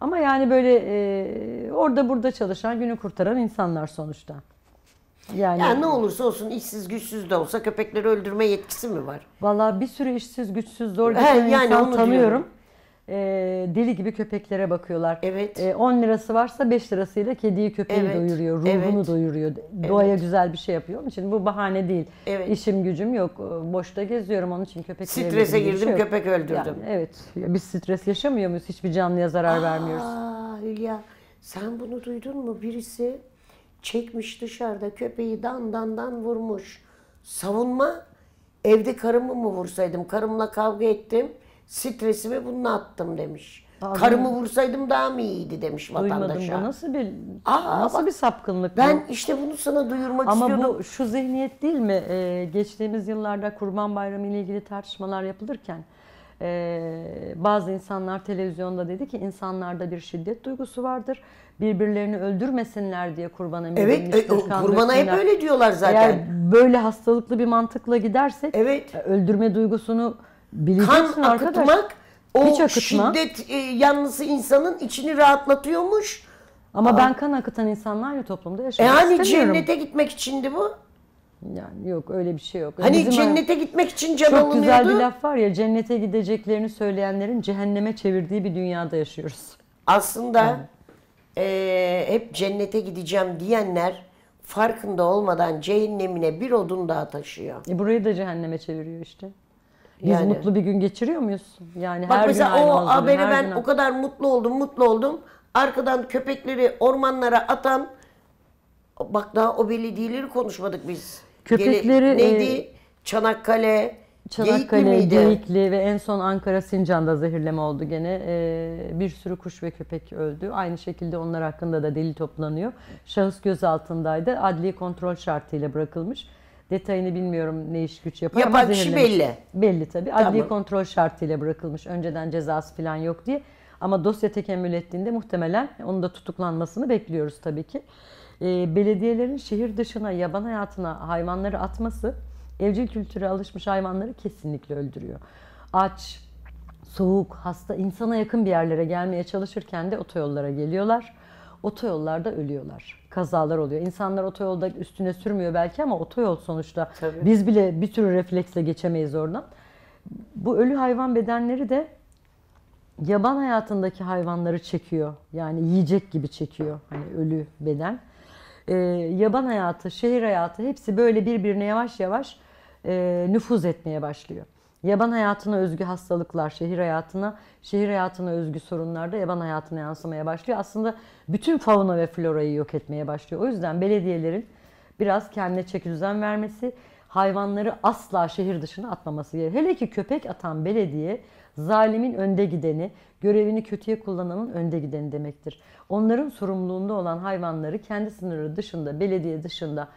Speaker 2: Ama yani böyle e, orada burada çalışan günü kurtaran insanlar sonuçta.
Speaker 1: Yani, ya ne olursa olsun işsiz güçsüz de olsa köpekleri öldürme yetkisi mi var?
Speaker 2: Valla bir sürü işsiz güçsüz zor geçen yani insan tanıyorum. Diyorum e, deli gibi köpeklere bakıyorlar. Evet. E, ee, 10 lirası varsa 5 lirasıyla kediyi köpeği evet. doyuruyor, ruhunu evet. doyuruyor. Doğaya evet. güzel bir şey yapıyor. Onun için bu bahane değil. Evet. İşim gücüm yok. Ee, boşta geziyorum onun için köpek Strese girdim şey köpek öldürdüm. Yani, evet. Biz stres yaşamıyor muyuz? Hiçbir canlıya zarar Aa, vermiyoruz.
Speaker 1: Hülya sen bunu duydun mu? Birisi çekmiş dışarıda köpeği dan dan dan vurmuş. Savunma evde karımı mı vursaydım? Karımla kavga ettim Stresimi bununla attım demiş. Abi, Karımı vursaydım daha mı iyiydi demiş vatandaşa. bu nasıl bir Aa, nasıl bak, bir
Speaker 2: sapkınlık Ben bu? işte bunu sana duyurmak Ama istiyordum. Ama bu şu zihniyet değil mi? Ee, geçtiğimiz yıllarda Kurban Bayramı ile ilgili tartışmalar yapılırken e, bazı insanlar televizyonda dedi ki insanlarda bir şiddet duygusu vardır. Birbirlerini öldürmesinler diye kurbana Evet, e, kurbana hep öyle diyorlar zaten. Eğer böyle hastalıklı bir mantıkla gidersek evet. E, öldürme duygusunu Bileceksin kan arkadaş. akıtmak o akıtma. şiddet
Speaker 1: e, yanlısı insanın içini rahatlatıyormuş. Ama Aa. ben kan
Speaker 2: akıtan insanlarla toplumda
Speaker 1: yaşamak e hani istemiyorum. cennete gitmek içindi bu.
Speaker 2: Yani yok öyle bir şey yok. Hani Bizim hani cennete
Speaker 1: gitmek için can Çok alınıyordu. güzel bir laf
Speaker 2: var ya cennete gideceklerini söyleyenlerin cehenneme
Speaker 1: çevirdiği bir dünyada yaşıyoruz. Aslında yani. e, hep cennete gideceğim diyenler farkında olmadan cehennemine bir odun daha taşıyor. E burayı da cehenneme çeviriyor işte.
Speaker 2: Biz yani. mutlu bir gün geçiriyor muyuz? Yani Bak her mesela gün aynı o manzara, ben gün... o
Speaker 1: kadar mutlu oldum, mutlu oldum. Arkadan köpekleri ormanlara atan bak daha o belediyeleri konuşmadık biz. Köpekleri Gele, neydi? E, Çanakkale, Çanakkale, Geyikli, Geyikli
Speaker 2: ve en son Ankara Sincan'da zehirleme oldu gene. Ee, bir sürü kuş ve köpek öldü. Aynı şekilde onlar hakkında da deli toplanıyor. Şahıs gözaltındaydı. Adli kontrol şartıyla bırakılmış. Detayını bilmiyorum ne iş güç yapar Yapan ama kişi belli. Belli tabii. Adli Tamam. kontrol şartıyla bırakılmış. Önceden cezası falan yok diye. Ama dosya tekemmül ettiğinde muhtemelen onun da tutuklanmasını bekliyoruz tabii ki. Ee, belediyelerin şehir dışına, yaban hayatına hayvanları atması evcil kültüre alışmış hayvanları kesinlikle öldürüyor. Aç, soğuk, hasta, insana yakın bir yerlere gelmeye çalışırken de otoyollara geliyorlar. Otoyollarda ölüyorlar kazalar oluyor. İnsanlar otoyolda üstüne sürmüyor belki ama otoyol sonuçta. Tabii. Biz bile bir sürü refleksle geçemeyiz oradan. Bu ölü hayvan bedenleri de yaban hayatındaki hayvanları çekiyor. Yani yiyecek gibi çekiyor hani ölü beden. Ee, yaban hayatı, şehir hayatı hepsi böyle birbirine yavaş yavaş e, nüfuz etmeye başlıyor. Yaban hayatına özgü hastalıklar, şehir hayatına, şehir hayatına özgü sorunlar da yaban hayatına yansımaya başlıyor. Aslında bütün fauna ve florayı yok etmeye başlıyor. O yüzden belediyelerin biraz kendine çekidüzen vermesi, hayvanları asla şehir dışına atmaması gerekiyor. Hele ki köpek atan belediye zalimin önde gideni, görevini kötüye kullananın önde gideni demektir. Onların sorumluluğunda olan hayvanları kendi sınırı dışında, belediye dışında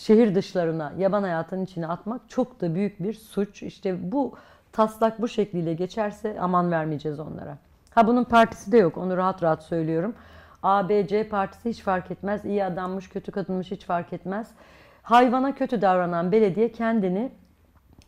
Speaker 2: şehir dışlarına, yaban hayatının içine atmak çok da büyük bir suç. İşte bu taslak bu şekliyle geçerse aman vermeyeceğiz onlara. Ha bunun partisi de yok. Onu rahat rahat söylüyorum. A, B, C partisi hiç fark etmez. İyi adammış, kötü kadınmış hiç fark etmez. Hayvana kötü davranan belediye kendini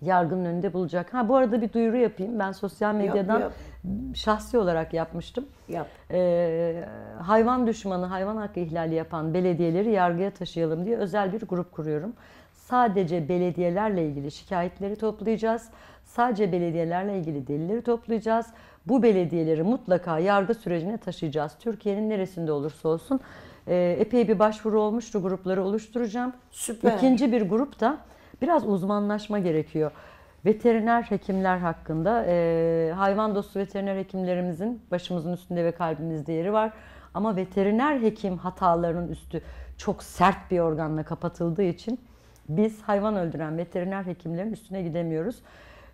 Speaker 2: yargının önünde bulacak. Ha bu arada bir duyuru yapayım. Ben sosyal medyadan yap, yap. şahsi olarak yapmıştım. Yap. Ee, hayvan düşmanı, hayvan hakkı ihlali yapan belediyeleri yargıya taşıyalım diye özel bir grup kuruyorum. Sadece belediyelerle ilgili şikayetleri toplayacağız. Sadece belediyelerle ilgili delilleri toplayacağız. Bu belediyeleri mutlaka yargı sürecine taşıyacağız. Türkiye'nin neresinde olursa olsun. Ee, epey bir başvuru olmuştu. Grupları oluşturacağım. Süper. İkinci bir grup da biraz uzmanlaşma gerekiyor. Veteriner hekimler hakkında e, hayvan dostu veteriner hekimlerimizin başımızın üstünde ve kalbimizde yeri var. Ama veteriner hekim hatalarının üstü çok sert bir organla kapatıldığı için biz hayvan öldüren veteriner hekimlerin üstüne gidemiyoruz.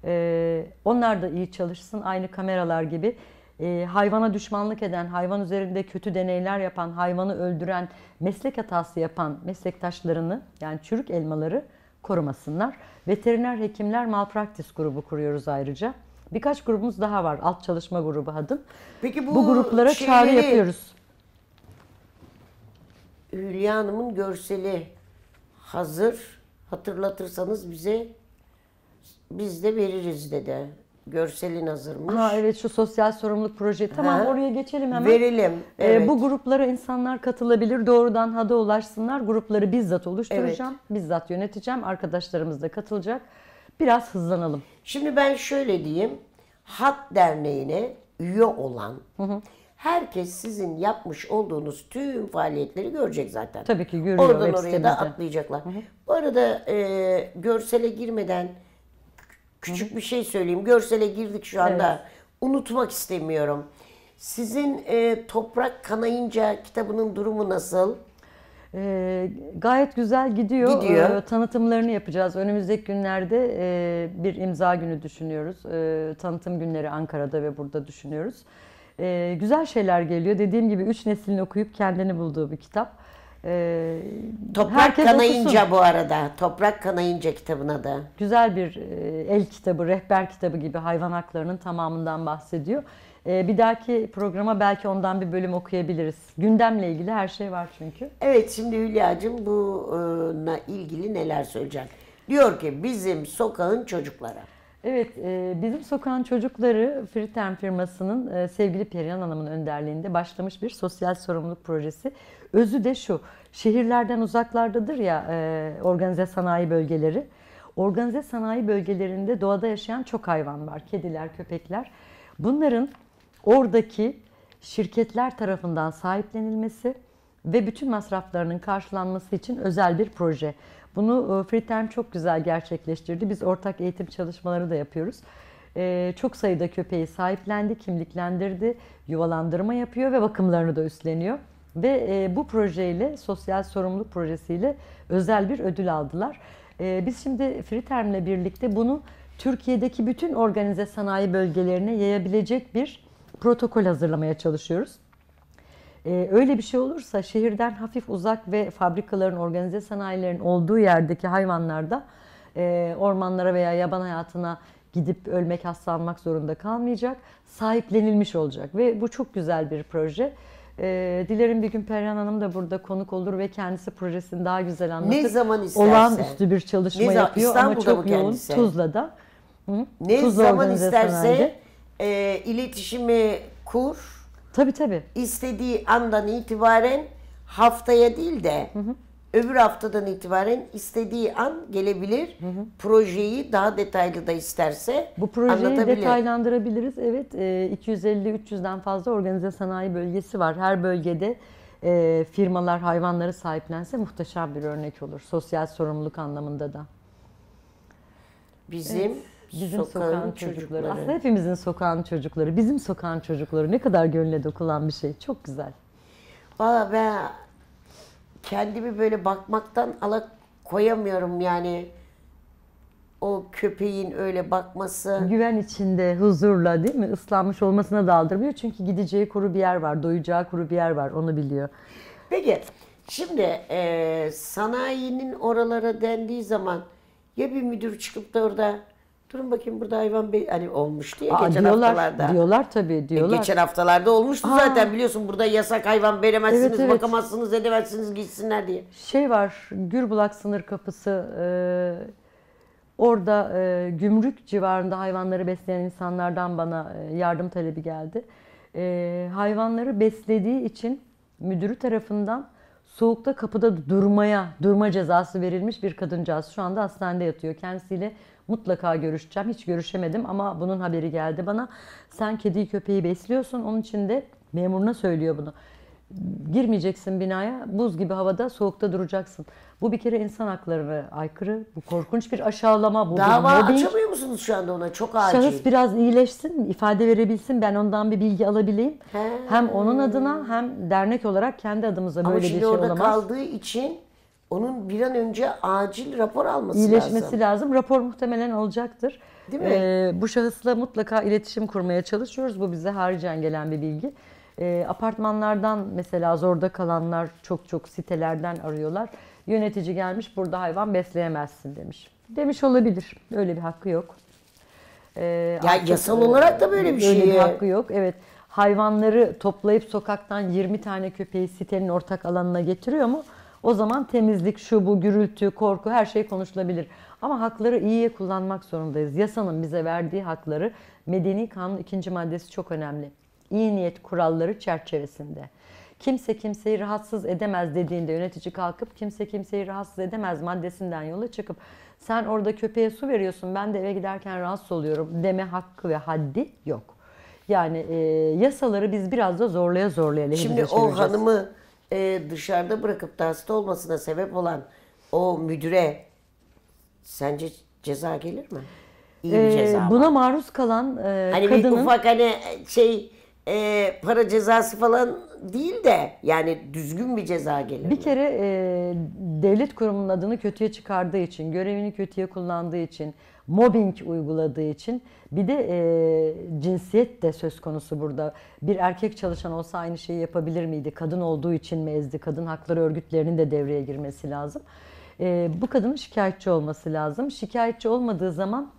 Speaker 2: E, onlar da iyi çalışsın aynı kameralar gibi e, hayvana düşmanlık eden, hayvan üzerinde kötü deneyler yapan, hayvanı öldüren, meslek hatası yapan meslektaşlarını yani çürük elmaları korumasınlar. Veteriner hekimler malpraktis grubu kuruyoruz ayrıca. Birkaç grubumuz daha var. Alt çalışma grubu adım. Peki bu, bu gruplara şeyleri, çağrı yapıyoruz.
Speaker 1: Hülya Hanım'ın görseli hazır. Hatırlatırsanız bize biz de veririz dedi. Görselin hazırmış. Ha
Speaker 2: evet şu sosyal sorumluluk
Speaker 1: projesi. Tamam ha. oraya
Speaker 2: geçelim hemen. Verelim. Ee, evet. Ee, bu gruplara insanlar katılabilir. Doğrudan HAD'a ulaşsınlar. Grupları bizzat oluşturacağım. Evet. Bizzat yöneteceğim. Arkadaşlarımız da katılacak.
Speaker 1: Biraz hızlanalım. Şimdi ben şöyle diyeyim. HAD Derneği'ne üye olan hı hı. herkes sizin yapmış olduğunuz tüm faaliyetleri görecek zaten. Tabii ki görüyor. Oradan oraya da atlayacaklar. Hı hı. Bu arada e, görsele girmeden Küçük bir şey söyleyeyim. Görsele girdik şu anda. Evet. Unutmak istemiyorum. Sizin e, Toprak Kanayınca kitabının durumu nasıl?
Speaker 2: E, gayet güzel gidiyor. gidiyor. E, tanıtımlarını yapacağız. Önümüzdeki günlerde e, bir imza günü düşünüyoruz. E, tanıtım günleri Ankara'da ve burada düşünüyoruz. E, güzel şeyler geliyor. Dediğim gibi üç neslin okuyup kendini bulduğu bir kitap. E, Toprak herkes Kanayınca okusun. bu arada.
Speaker 1: Toprak Kanayınca kitabına da.
Speaker 2: Güzel bir e, el kitabı, rehber kitabı gibi hayvan haklarının tamamından bahsediyor. E, bir dahaki programa belki ondan bir bölüm okuyabiliriz. Gündemle ilgili her şey var çünkü.
Speaker 1: Evet şimdi Hülya'cığım bununla e, ilgili neler söyleyecek? Diyor ki bizim sokağın çocuklara.
Speaker 2: Evet, bizim sokağın çocukları Fritem firmasının sevgili Perihan Hanım'ın önderliğinde başlamış bir sosyal sorumluluk projesi. Özü de şu, şehirlerden uzaklardadır ya e, organize sanayi bölgeleri. Organize sanayi bölgelerinde doğada yaşayan çok hayvan var. Kediler, köpekler. Bunların oradaki şirketler tarafından sahiplenilmesi ve bütün masraflarının karşılanması için özel bir proje. Bunu e, Free çok güzel gerçekleştirdi. Biz ortak eğitim çalışmaları da yapıyoruz. E, çok sayıda köpeği sahiplendi, kimliklendirdi, yuvalandırma yapıyor ve bakımlarını da üstleniyor. Ve e, bu projeyle, sosyal sorumluluk projesiyle özel bir ödül aldılar. E, biz şimdi Friterm'le birlikte bunu Türkiye'deki bütün organize sanayi bölgelerine yayabilecek bir protokol hazırlamaya çalışıyoruz. Ee, öyle bir şey olursa şehirden hafif uzak ve fabrikaların, organize sanayilerin olduğu yerdeki hayvanlarda e, ormanlara veya yaban hayatına gidip ölmek, hastalanmak zorunda kalmayacak, sahiplenilmiş olacak ve bu çok güzel bir proje. Ee, dilerim bir gün Perihan Hanım da burada konuk olur ve kendisi projesini daha güzel anlatır. Ne zaman isterse. Olağanüstü bir çalışma ne zaman, yapıyor İstanbul'da ama çok yoğun kendisi. Tuzla'da. Hı? Ne Tuzla zaman isterse
Speaker 1: e, iletişimi kur. Tabii tabii. İstediği andan itibaren haftaya değil de hı hı öbür haftadan itibaren istediği an gelebilir. Hı hı. Projeyi daha detaylı da isterse
Speaker 2: Bu projeyi detaylandırabiliriz. Evet, 250-300'den e, fazla organize sanayi bölgesi var. Her bölgede e, firmalar hayvanları sahiplense muhteşem bir örnek olur. Sosyal sorumluluk anlamında da.
Speaker 1: Bizim evet. Bizim sokağın, sokağın çocukları. çocukları. Aslında hepimizin
Speaker 2: sokağın çocukları. Bizim sokağın çocukları. Ne kadar
Speaker 1: gönle dokunan bir şey. Çok güzel. Valla ben kendimi böyle bakmaktan ala koyamıyorum yani. O köpeğin öyle bakması.
Speaker 2: Güven içinde, huzurla değil mi? Islanmış olmasına daldırmıyor. Çünkü gideceği kuru bir yer var, doyacağı kuru bir yer var. Onu biliyor. Peki,
Speaker 1: şimdi e, sanayinin oralara dendiği zaman ya bir müdür çıkıp da orada Durun bakayım burada hayvan be, hani olmuş diye Aa, geçen diyorlar, haftalarda.
Speaker 2: Diyorlar tabii e, diyorlar. E, geçen
Speaker 1: haftalarda olmuştu Aa. zaten biliyorsun burada yasak hayvan veremezsiniz, evet, evet. bakamazsınız, edemezsiniz gitsinler diye.
Speaker 2: Şey var Gürbulak sınır kapısı e, orada e, gümrük civarında hayvanları besleyen insanlardan bana e, yardım talebi geldi. E, hayvanları beslediği için müdürü tarafından soğukta kapıda durmaya, durma cezası verilmiş bir kadıncağız. Şu anda hastanede yatıyor. Kendisiyle Mutlaka görüşeceğim. Hiç görüşemedim ama bunun haberi geldi bana. Sen kediyi köpeği besliyorsun. Onun için de memuruna söylüyor bunu. Girmeyeceksin binaya. Buz gibi havada soğukta duracaksın. Bu bir kere insan haklarına aykırı. Bu korkunç bir aşağılama. Bu Dava bir açamıyor
Speaker 1: musunuz şu anda ona? Çok acil. Şahıs
Speaker 2: biraz iyileşsin, ifade verebilsin. Ben ondan bir bilgi alabileyim. He. Hem onun adına hem dernek olarak kendi adımıza Ama böyle bir şimdi şey orada kaldığı
Speaker 1: için onun bir an önce acil rapor alması İyileşmesi lazım. İyileşmesi
Speaker 2: lazım. Rapor muhtemelen alacaktır. Değil mi? Ee, bu şahısla mutlaka iletişim kurmaya çalışıyoruz. Bu bize haricen gelen bir bilgi. Ee, apartmanlardan mesela zorda kalanlar çok çok sitelerden arıyorlar. Yönetici gelmiş burada hayvan besleyemezsin demiş. Demiş olabilir. Öyle bir hakkı yok. Ee, ya artık, yasal olarak da böyle bir şey. Öyle bir şey. hakkı yok. Evet hayvanları toplayıp sokaktan 20 tane köpeği sitenin ortak alanına getiriyor mu? O zaman temizlik, şu bu, gürültü, korku her şey konuşulabilir. Ama hakları iyiye kullanmak zorundayız. Yasanın bize verdiği hakları medeni kanun ikinci maddesi çok önemli. İyi niyet kuralları çerçevesinde. Kimse kimseyi rahatsız edemez dediğinde yönetici kalkıp kimse kimseyi rahatsız edemez maddesinden yola çıkıp sen orada köpeğe su veriyorsun ben de eve giderken rahatsız oluyorum deme hakkı ve haddi yok. Yani e, yasaları biz biraz da zorlaya zorlaya Şimdi o hanımı
Speaker 1: e, dışarıda bırakıp da hasta olmasına sebep olan o müdüre sence ceza gelir mi? İyi bir ee, ceza mı? Buna
Speaker 2: maruz kalan e, hani kadının... bir ufak
Speaker 1: hani şey e, para cezası falan değil de yani düzgün bir ceza gelir. Bir
Speaker 2: kere e, devlet kurumunun adını kötüye çıkardığı için, görevini kötüye kullandığı için, mobbing uyguladığı için bir de e, cinsiyet de söz konusu burada. Bir erkek çalışan olsa aynı şeyi yapabilir miydi? Kadın olduğu için mi ezdi? Kadın hakları örgütlerinin de devreye girmesi lazım. E, bu kadının şikayetçi olması lazım. Şikayetçi olmadığı zaman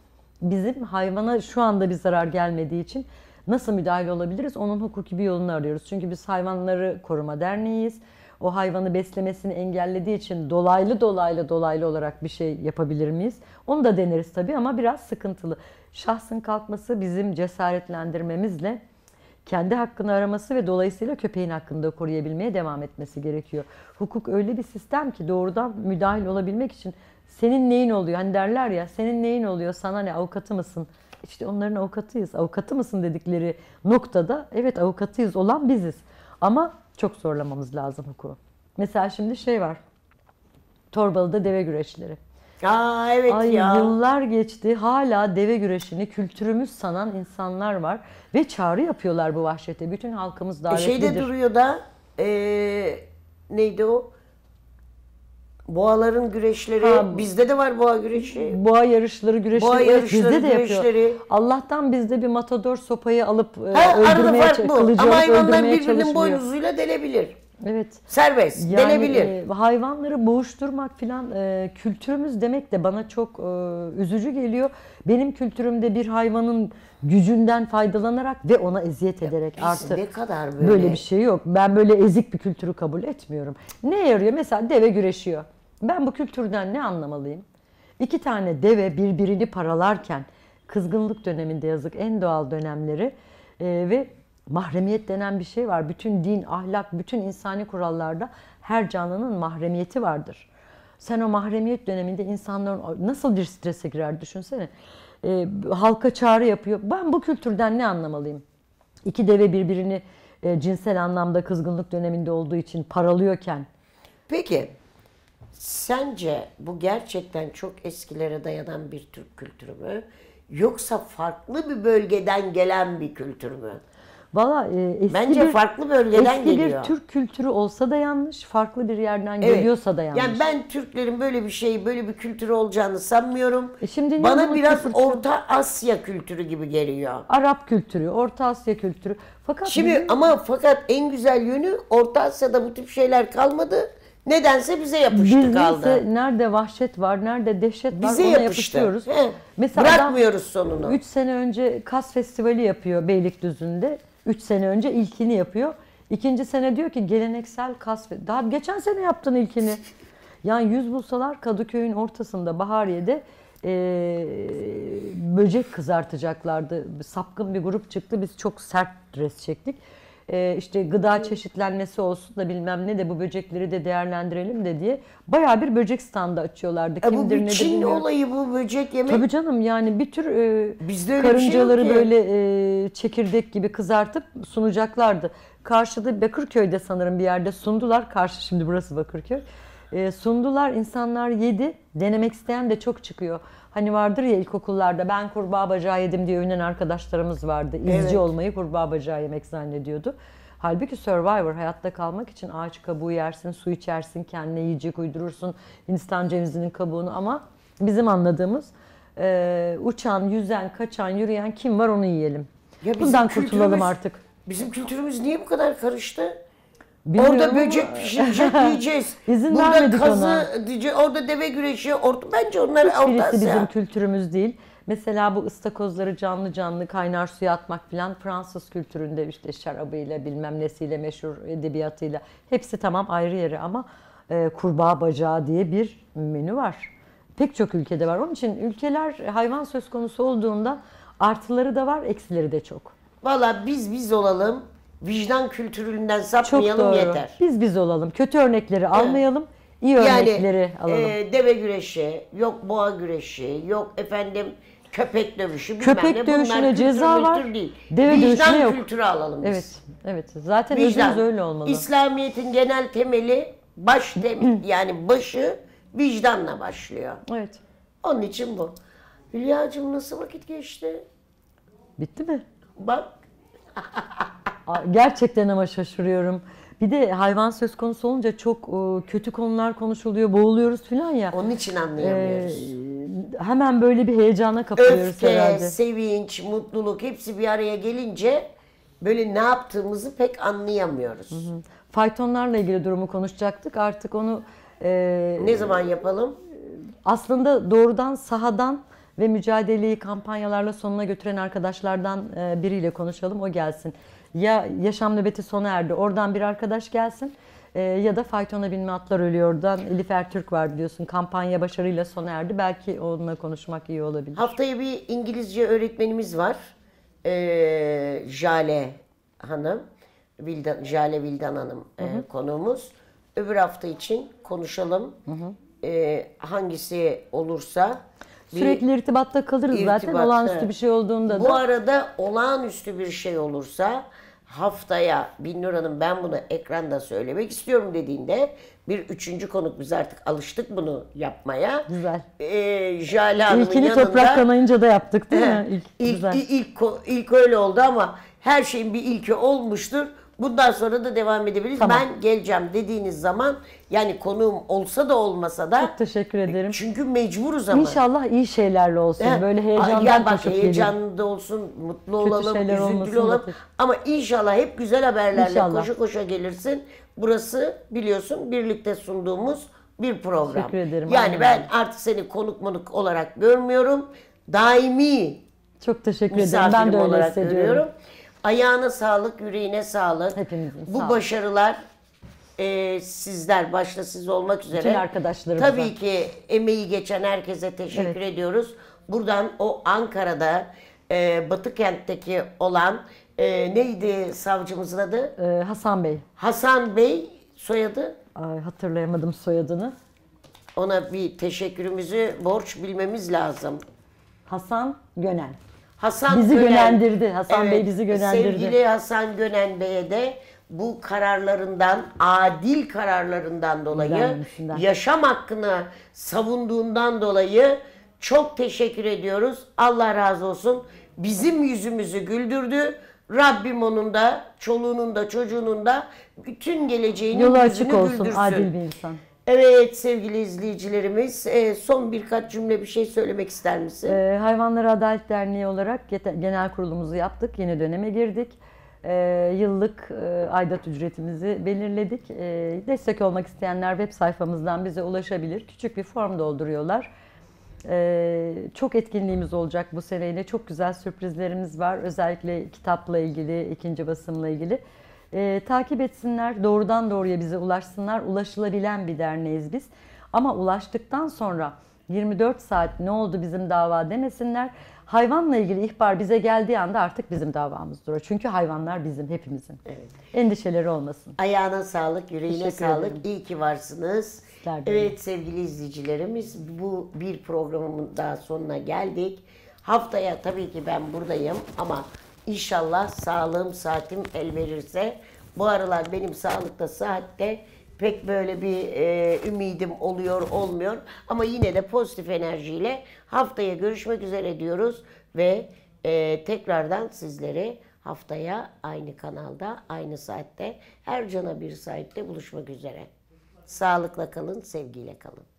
Speaker 2: bizim hayvana şu anda bir zarar gelmediği için nasıl müdahil olabiliriz onun hukuki bir yolunu arıyoruz. Çünkü biz hayvanları koruma derneğiyiz. O hayvanı beslemesini engellediği için dolaylı dolaylı dolaylı olarak bir şey yapabilir miyiz? Onu da deneriz tabii ama biraz sıkıntılı. Şahsın kalkması bizim cesaretlendirmemizle kendi hakkını araması ve dolayısıyla köpeğin hakkını da koruyabilmeye devam etmesi gerekiyor. Hukuk öyle bir sistem ki doğrudan müdahil olabilmek için senin neyin oluyor? Hani derler ya senin neyin oluyor sana ne avukatı mısın? İşte onların avukatıyız. Avukatı mısın dedikleri noktada evet avukatıyız olan biziz. Ama çok zorlamamız lazım hukuku. Mesela şimdi şey var. Torbalı'da deve güreşleri. Aa evet Ay, ya. Yıllar geçti hala deve güreşini kültürümüz sanan insanlar var. Ve çağrı yapıyorlar bu vahşete. Bütün halkımız davetlidir. E şey de
Speaker 1: duruyor da ee, neydi o? Boğaların güreşleri. Ha, bizde de var boğa güreşi. Boğa yarışları, güreşleri. Boğa yarışları, bizde de güreşleri. yapıyor.
Speaker 2: Allah'tan bizde bir matador sopayı alıp e, ha, öldürmeye çalışıyor. Ama hayvanlar birbirinin boynuzuyla
Speaker 1: delebilir. Evet. Serbest, yani, delebilir. E,
Speaker 2: hayvanları boğuşturmak filan e, kültürümüz demek de bana çok e, üzücü geliyor. Benim kültürümde bir hayvanın gücünden faydalanarak ve ona eziyet ederek ya, artık ne
Speaker 1: kadar böyle? böyle bir şey
Speaker 2: yok. Ben böyle ezik bir kültürü kabul etmiyorum. Ne yarıyor? Mesela deve güreşiyor. Ben bu kültürden ne anlamalıyım? İki tane deve birbirini paralarken kızgınlık döneminde yazık en doğal dönemleri e, ve mahremiyet denen bir şey var. Bütün din, ahlak, bütün insani kurallarda her canlının mahremiyeti vardır. Sen o mahremiyet döneminde insanların nasıl bir strese girer düşünsene. E, halka çağrı yapıyor. Ben bu kültürden ne anlamalıyım? İki deve birbirini e, cinsel anlamda kızgınlık döneminde olduğu için paralıyorken. Peki
Speaker 1: Sence bu gerçekten çok eskilere dayanan bir Türk kültürü mü? Yoksa farklı bir bölgeden gelen bir kültür mü? Valla e, eski Bence bir, farklı bölgeden eski geliyor. Eski bir
Speaker 2: Türk kültürü olsa da yanlış, farklı bir yerden evet. geliyorsa da yanlış. Yani
Speaker 1: ben Türklerin böyle bir şey, böyle bir kültürü olacağını sanmıyorum. E şimdi Bana biraz kültürü? Orta Asya kültürü gibi geliyor. Arap kültürü, Orta Asya kültürü. Fakat şimdi bizim... ama fakat en güzel yönü Orta Asya'da bu tip şeyler kalmadı. Nedense bize yapıştı Biz kaldı. Neyse, nerede vahşet var, nerede dehşet var Bize ona yapıştı. yapışıyoruz. He. Mesela Bırakmıyoruz sonunu. 3
Speaker 2: sene önce Kas Festivali yapıyor Beylikdüzü'nde. 3 sene önce ilkini yapıyor. İkinci sene diyor ki geleneksel kas daha geçen sene yaptın ilkini. Yani yüz bulsalar Kadıköy'ün ortasında Bahariye'de e, böcek kızartacaklardı. Sapkın bir grup çıktı. Biz çok sert dres çektik e, işte gıda çeşitlenmesi olsun da bilmem ne de bu böcekleri de değerlendirelim de diye baya bir böcek standı açıyorlardı. E bu bir nedir olayı
Speaker 1: bu böcek yemek. Tabii
Speaker 2: canım yani bir tür e, Bizde öyle şey karıncaları böyle e, çekirdek gibi kızartıp sunacaklardı. Karşıda Bakırköy'de sanırım bir yerde sundular. Karşı şimdi burası Bakırköy. E, sundular insanlar yedi. Denemek isteyen de çok çıkıyor. Hani vardır ya ilkokullarda ben kurbağa bacağı yedim diye övünen arkadaşlarımız vardı. İzci evet. olmayı kurbağa bacağı yemek zannediyordu. Halbuki Survivor hayatta kalmak için ağaç kabuğu yersin, su içersin, kendine yiyecek uydurursun, Hindistan cevizinin kabuğunu ama bizim anladığımız e, uçan, yüzen, kaçan, yürüyen kim var onu yiyelim. Ya Bundan kurtulalım artık.
Speaker 1: Bizim kültürümüz niye bu kadar karıştı? Bilmiyorum orada böcek pişirecek diyeceğiz. İzin Burada vermedik kazı ona. diyecek, orada deve güreşi, orta, bence onlar Hiçbirisi bizim
Speaker 2: kültürümüz değil. Mesela bu ıstakozları canlı canlı kaynar suya atmak filan Fransız kültüründe işte şarabıyla bilmem nesiyle meşhur edebiyatıyla hepsi tamam ayrı yeri ama e, kurbağa bacağı diye bir menü var. Pek çok ülkede var. Onun için ülkeler hayvan söz konusu olduğunda artıları da var eksileri de çok.
Speaker 1: Valla biz biz olalım vicdan kültüründen sapmayalım yeter.
Speaker 2: Biz biz olalım. Kötü örnekleri almayalım.
Speaker 1: iyi örnekleri alalım. E, deve güreşi, yok boğa güreşi, yok efendim köpek dövüşü bilmem Köpek ne. Bunlar dövüşüne ceza var, Değil.
Speaker 2: deve vicdan yok. kültürü
Speaker 1: alalım biz. Evet.
Speaker 2: Evet. Zaten Vicdan. özümüz öyle olmalı.
Speaker 1: İslamiyet'in genel temeli baş tem yani başı vicdanla başlıyor. Evet. Onun için bu. Hülya'cığım nasıl vakit geçti? Bitti mi? Bak
Speaker 2: Gerçekten ama şaşırıyorum. Bir de hayvan söz konusu olunca çok e, kötü konular konuşuluyor, boğuluyoruz falan ya. Onun için anlayamıyoruz. E, hemen böyle bir heyecana
Speaker 1: kapılıyoruz Öfke, herhalde. sevinç, mutluluk hepsi bir araya gelince böyle ne yaptığımızı pek anlayamıyoruz. Hı hı. Faytonlarla ilgili durumu konuşacaktık. Artık onu
Speaker 2: e, ne zaman yapalım? Aslında doğrudan sahadan ve mücadeleyi kampanyalarla sonuna götüren arkadaşlardan e, biriyle konuşalım. O gelsin ya yaşam nöbeti sona erdi oradan bir arkadaş gelsin e, ya da faytona binme atlar ölüyordan Elif Ertürk var biliyorsun kampanya başarıyla sona erdi belki onunla konuşmak iyi olabilir.
Speaker 1: Haftaya bir İngilizce öğretmenimiz var e, Jale Hanım Vildan, Jale Vildan Hanım e, hı hı. konuğumuz öbür hafta için konuşalım hı hı. E, hangisi olursa Sürekli
Speaker 2: irtibatta kalırız irtibatta. zaten olağanüstü bir şey olduğunda da. Bu
Speaker 1: arada olağanüstü bir şey olursa haftaya Binnur Hanım ben bunu ekranda söylemek istiyorum dediğinde bir üçüncü konuk biz artık alıştık bunu yapmaya. Güzel. Ee, Jale Hanım'ın İlkini yanında. toprak
Speaker 2: kanayınca da yaptık değil mi? İlk,
Speaker 1: ilk, güzel. ilk, ilk, ilk öyle oldu ama her şeyin bir ilki olmuştur. Bundan sonra da devam edebiliriz. Tamam. Ben geleceğim dediğiniz zaman yani konuğum olsa da olmasa da. Çok teşekkür ederim. Çünkü mecburuz ama. İnşallah
Speaker 2: iyi şeylerle olsun. He. Böyle heyecandan ya bak, koşup heyecanlı
Speaker 1: da olsun, mutlu Kötü olalım, üzüntülü olalım. Da. Ama inşallah hep güzel haberlerle inşallah. koşu koşa gelirsin. Burası biliyorsun birlikte sunduğumuz bir program. Teşekkür ederim. Yani aynen. ben artık seni konuk monuk olarak görmüyorum. Daimi Çok teşekkür ederim. Ben de öyle hissediyorum. Görüyorum. Ayağına sağlık, yüreğine sağlık. Hepimizin Bu sağlık. başarılar e, sizler başta siz olmak üzere. Bütün arkadaşlarımıza. Tabii ki emeği geçen herkese teşekkür evet. ediyoruz. Buradan o Ankara'da e, Batı kentteki olan e, neydi savcımızın adı? Ee, Hasan Bey. Hasan Bey soyadı? Ay, hatırlayamadım
Speaker 2: soyadını.
Speaker 1: Ona bir teşekkürümüzü borç bilmemiz lazım. Hasan Gönel. Hasan bizi Gönen, gönendirdi. Hasan evet, Bey bizi gönendirdi. Sevgili Hasan Gönen Bey'e de bu kararlarından, adil kararlarından dolayı, yaşam hakkını savunduğundan dolayı çok teşekkür ediyoruz. Allah razı olsun. Bizim yüzümüzü güldürdü. Rabbim onun da, çoluğunun da, çocuğunun da bütün geleceğini Yolu açık olsun güldürsün. adil bir insan. Evet sevgili izleyicilerimiz e, son birkaç cümle bir şey söylemek ister misin? Ee,
Speaker 2: Hayvanlara Adalet Derneği olarak genel kurulumuzu yaptık. Yeni döneme girdik. E, yıllık e, aidat ücretimizi belirledik. E, destek olmak isteyenler web sayfamızdan bize ulaşabilir. Küçük bir form dolduruyorlar. çok etkinliğimiz olacak bu seneyle. Çok güzel sürprizlerimiz var. Özellikle kitapla ilgili, ikinci basımla ilgili. E, takip etsinler, doğrudan doğruya bize ulaşsınlar. Ulaşılabilen bir derneğiz biz. Ama ulaştıktan sonra 24 saat ne oldu bizim dava demesinler. Hayvanla ilgili ihbar bize geldiği anda artık bizim davamız durur. Çünkü hayvanlar bizim
Speaker 1: hepimizin. Evet.
Speaker 2: Endişeleri olmasın.
Speaker 1: Ayağına sağlık, yüreğine Teşekkür sağlık. Ederim. İyi ki varsınız. Evet sevgili izleyicilerimiz bu bir programın daha sonuna geldik. Haftaya tabii ki ben buradayım ama İnşallah sağlığım, saatim el verirse. Bu aralar benim sağlıkta, saatte pek böyle bir e, ümidim oluyor, olmuyor. Ama yine de pozitif enerjiyle haftaya görüşmek üzere diyoruz. Ve e, tekrardan sizleri haftaya aynı kanalda, aynı saatte, her cana bir saatte buluşmak üzere. Sağlıkla kalın, sevgiyle kalın.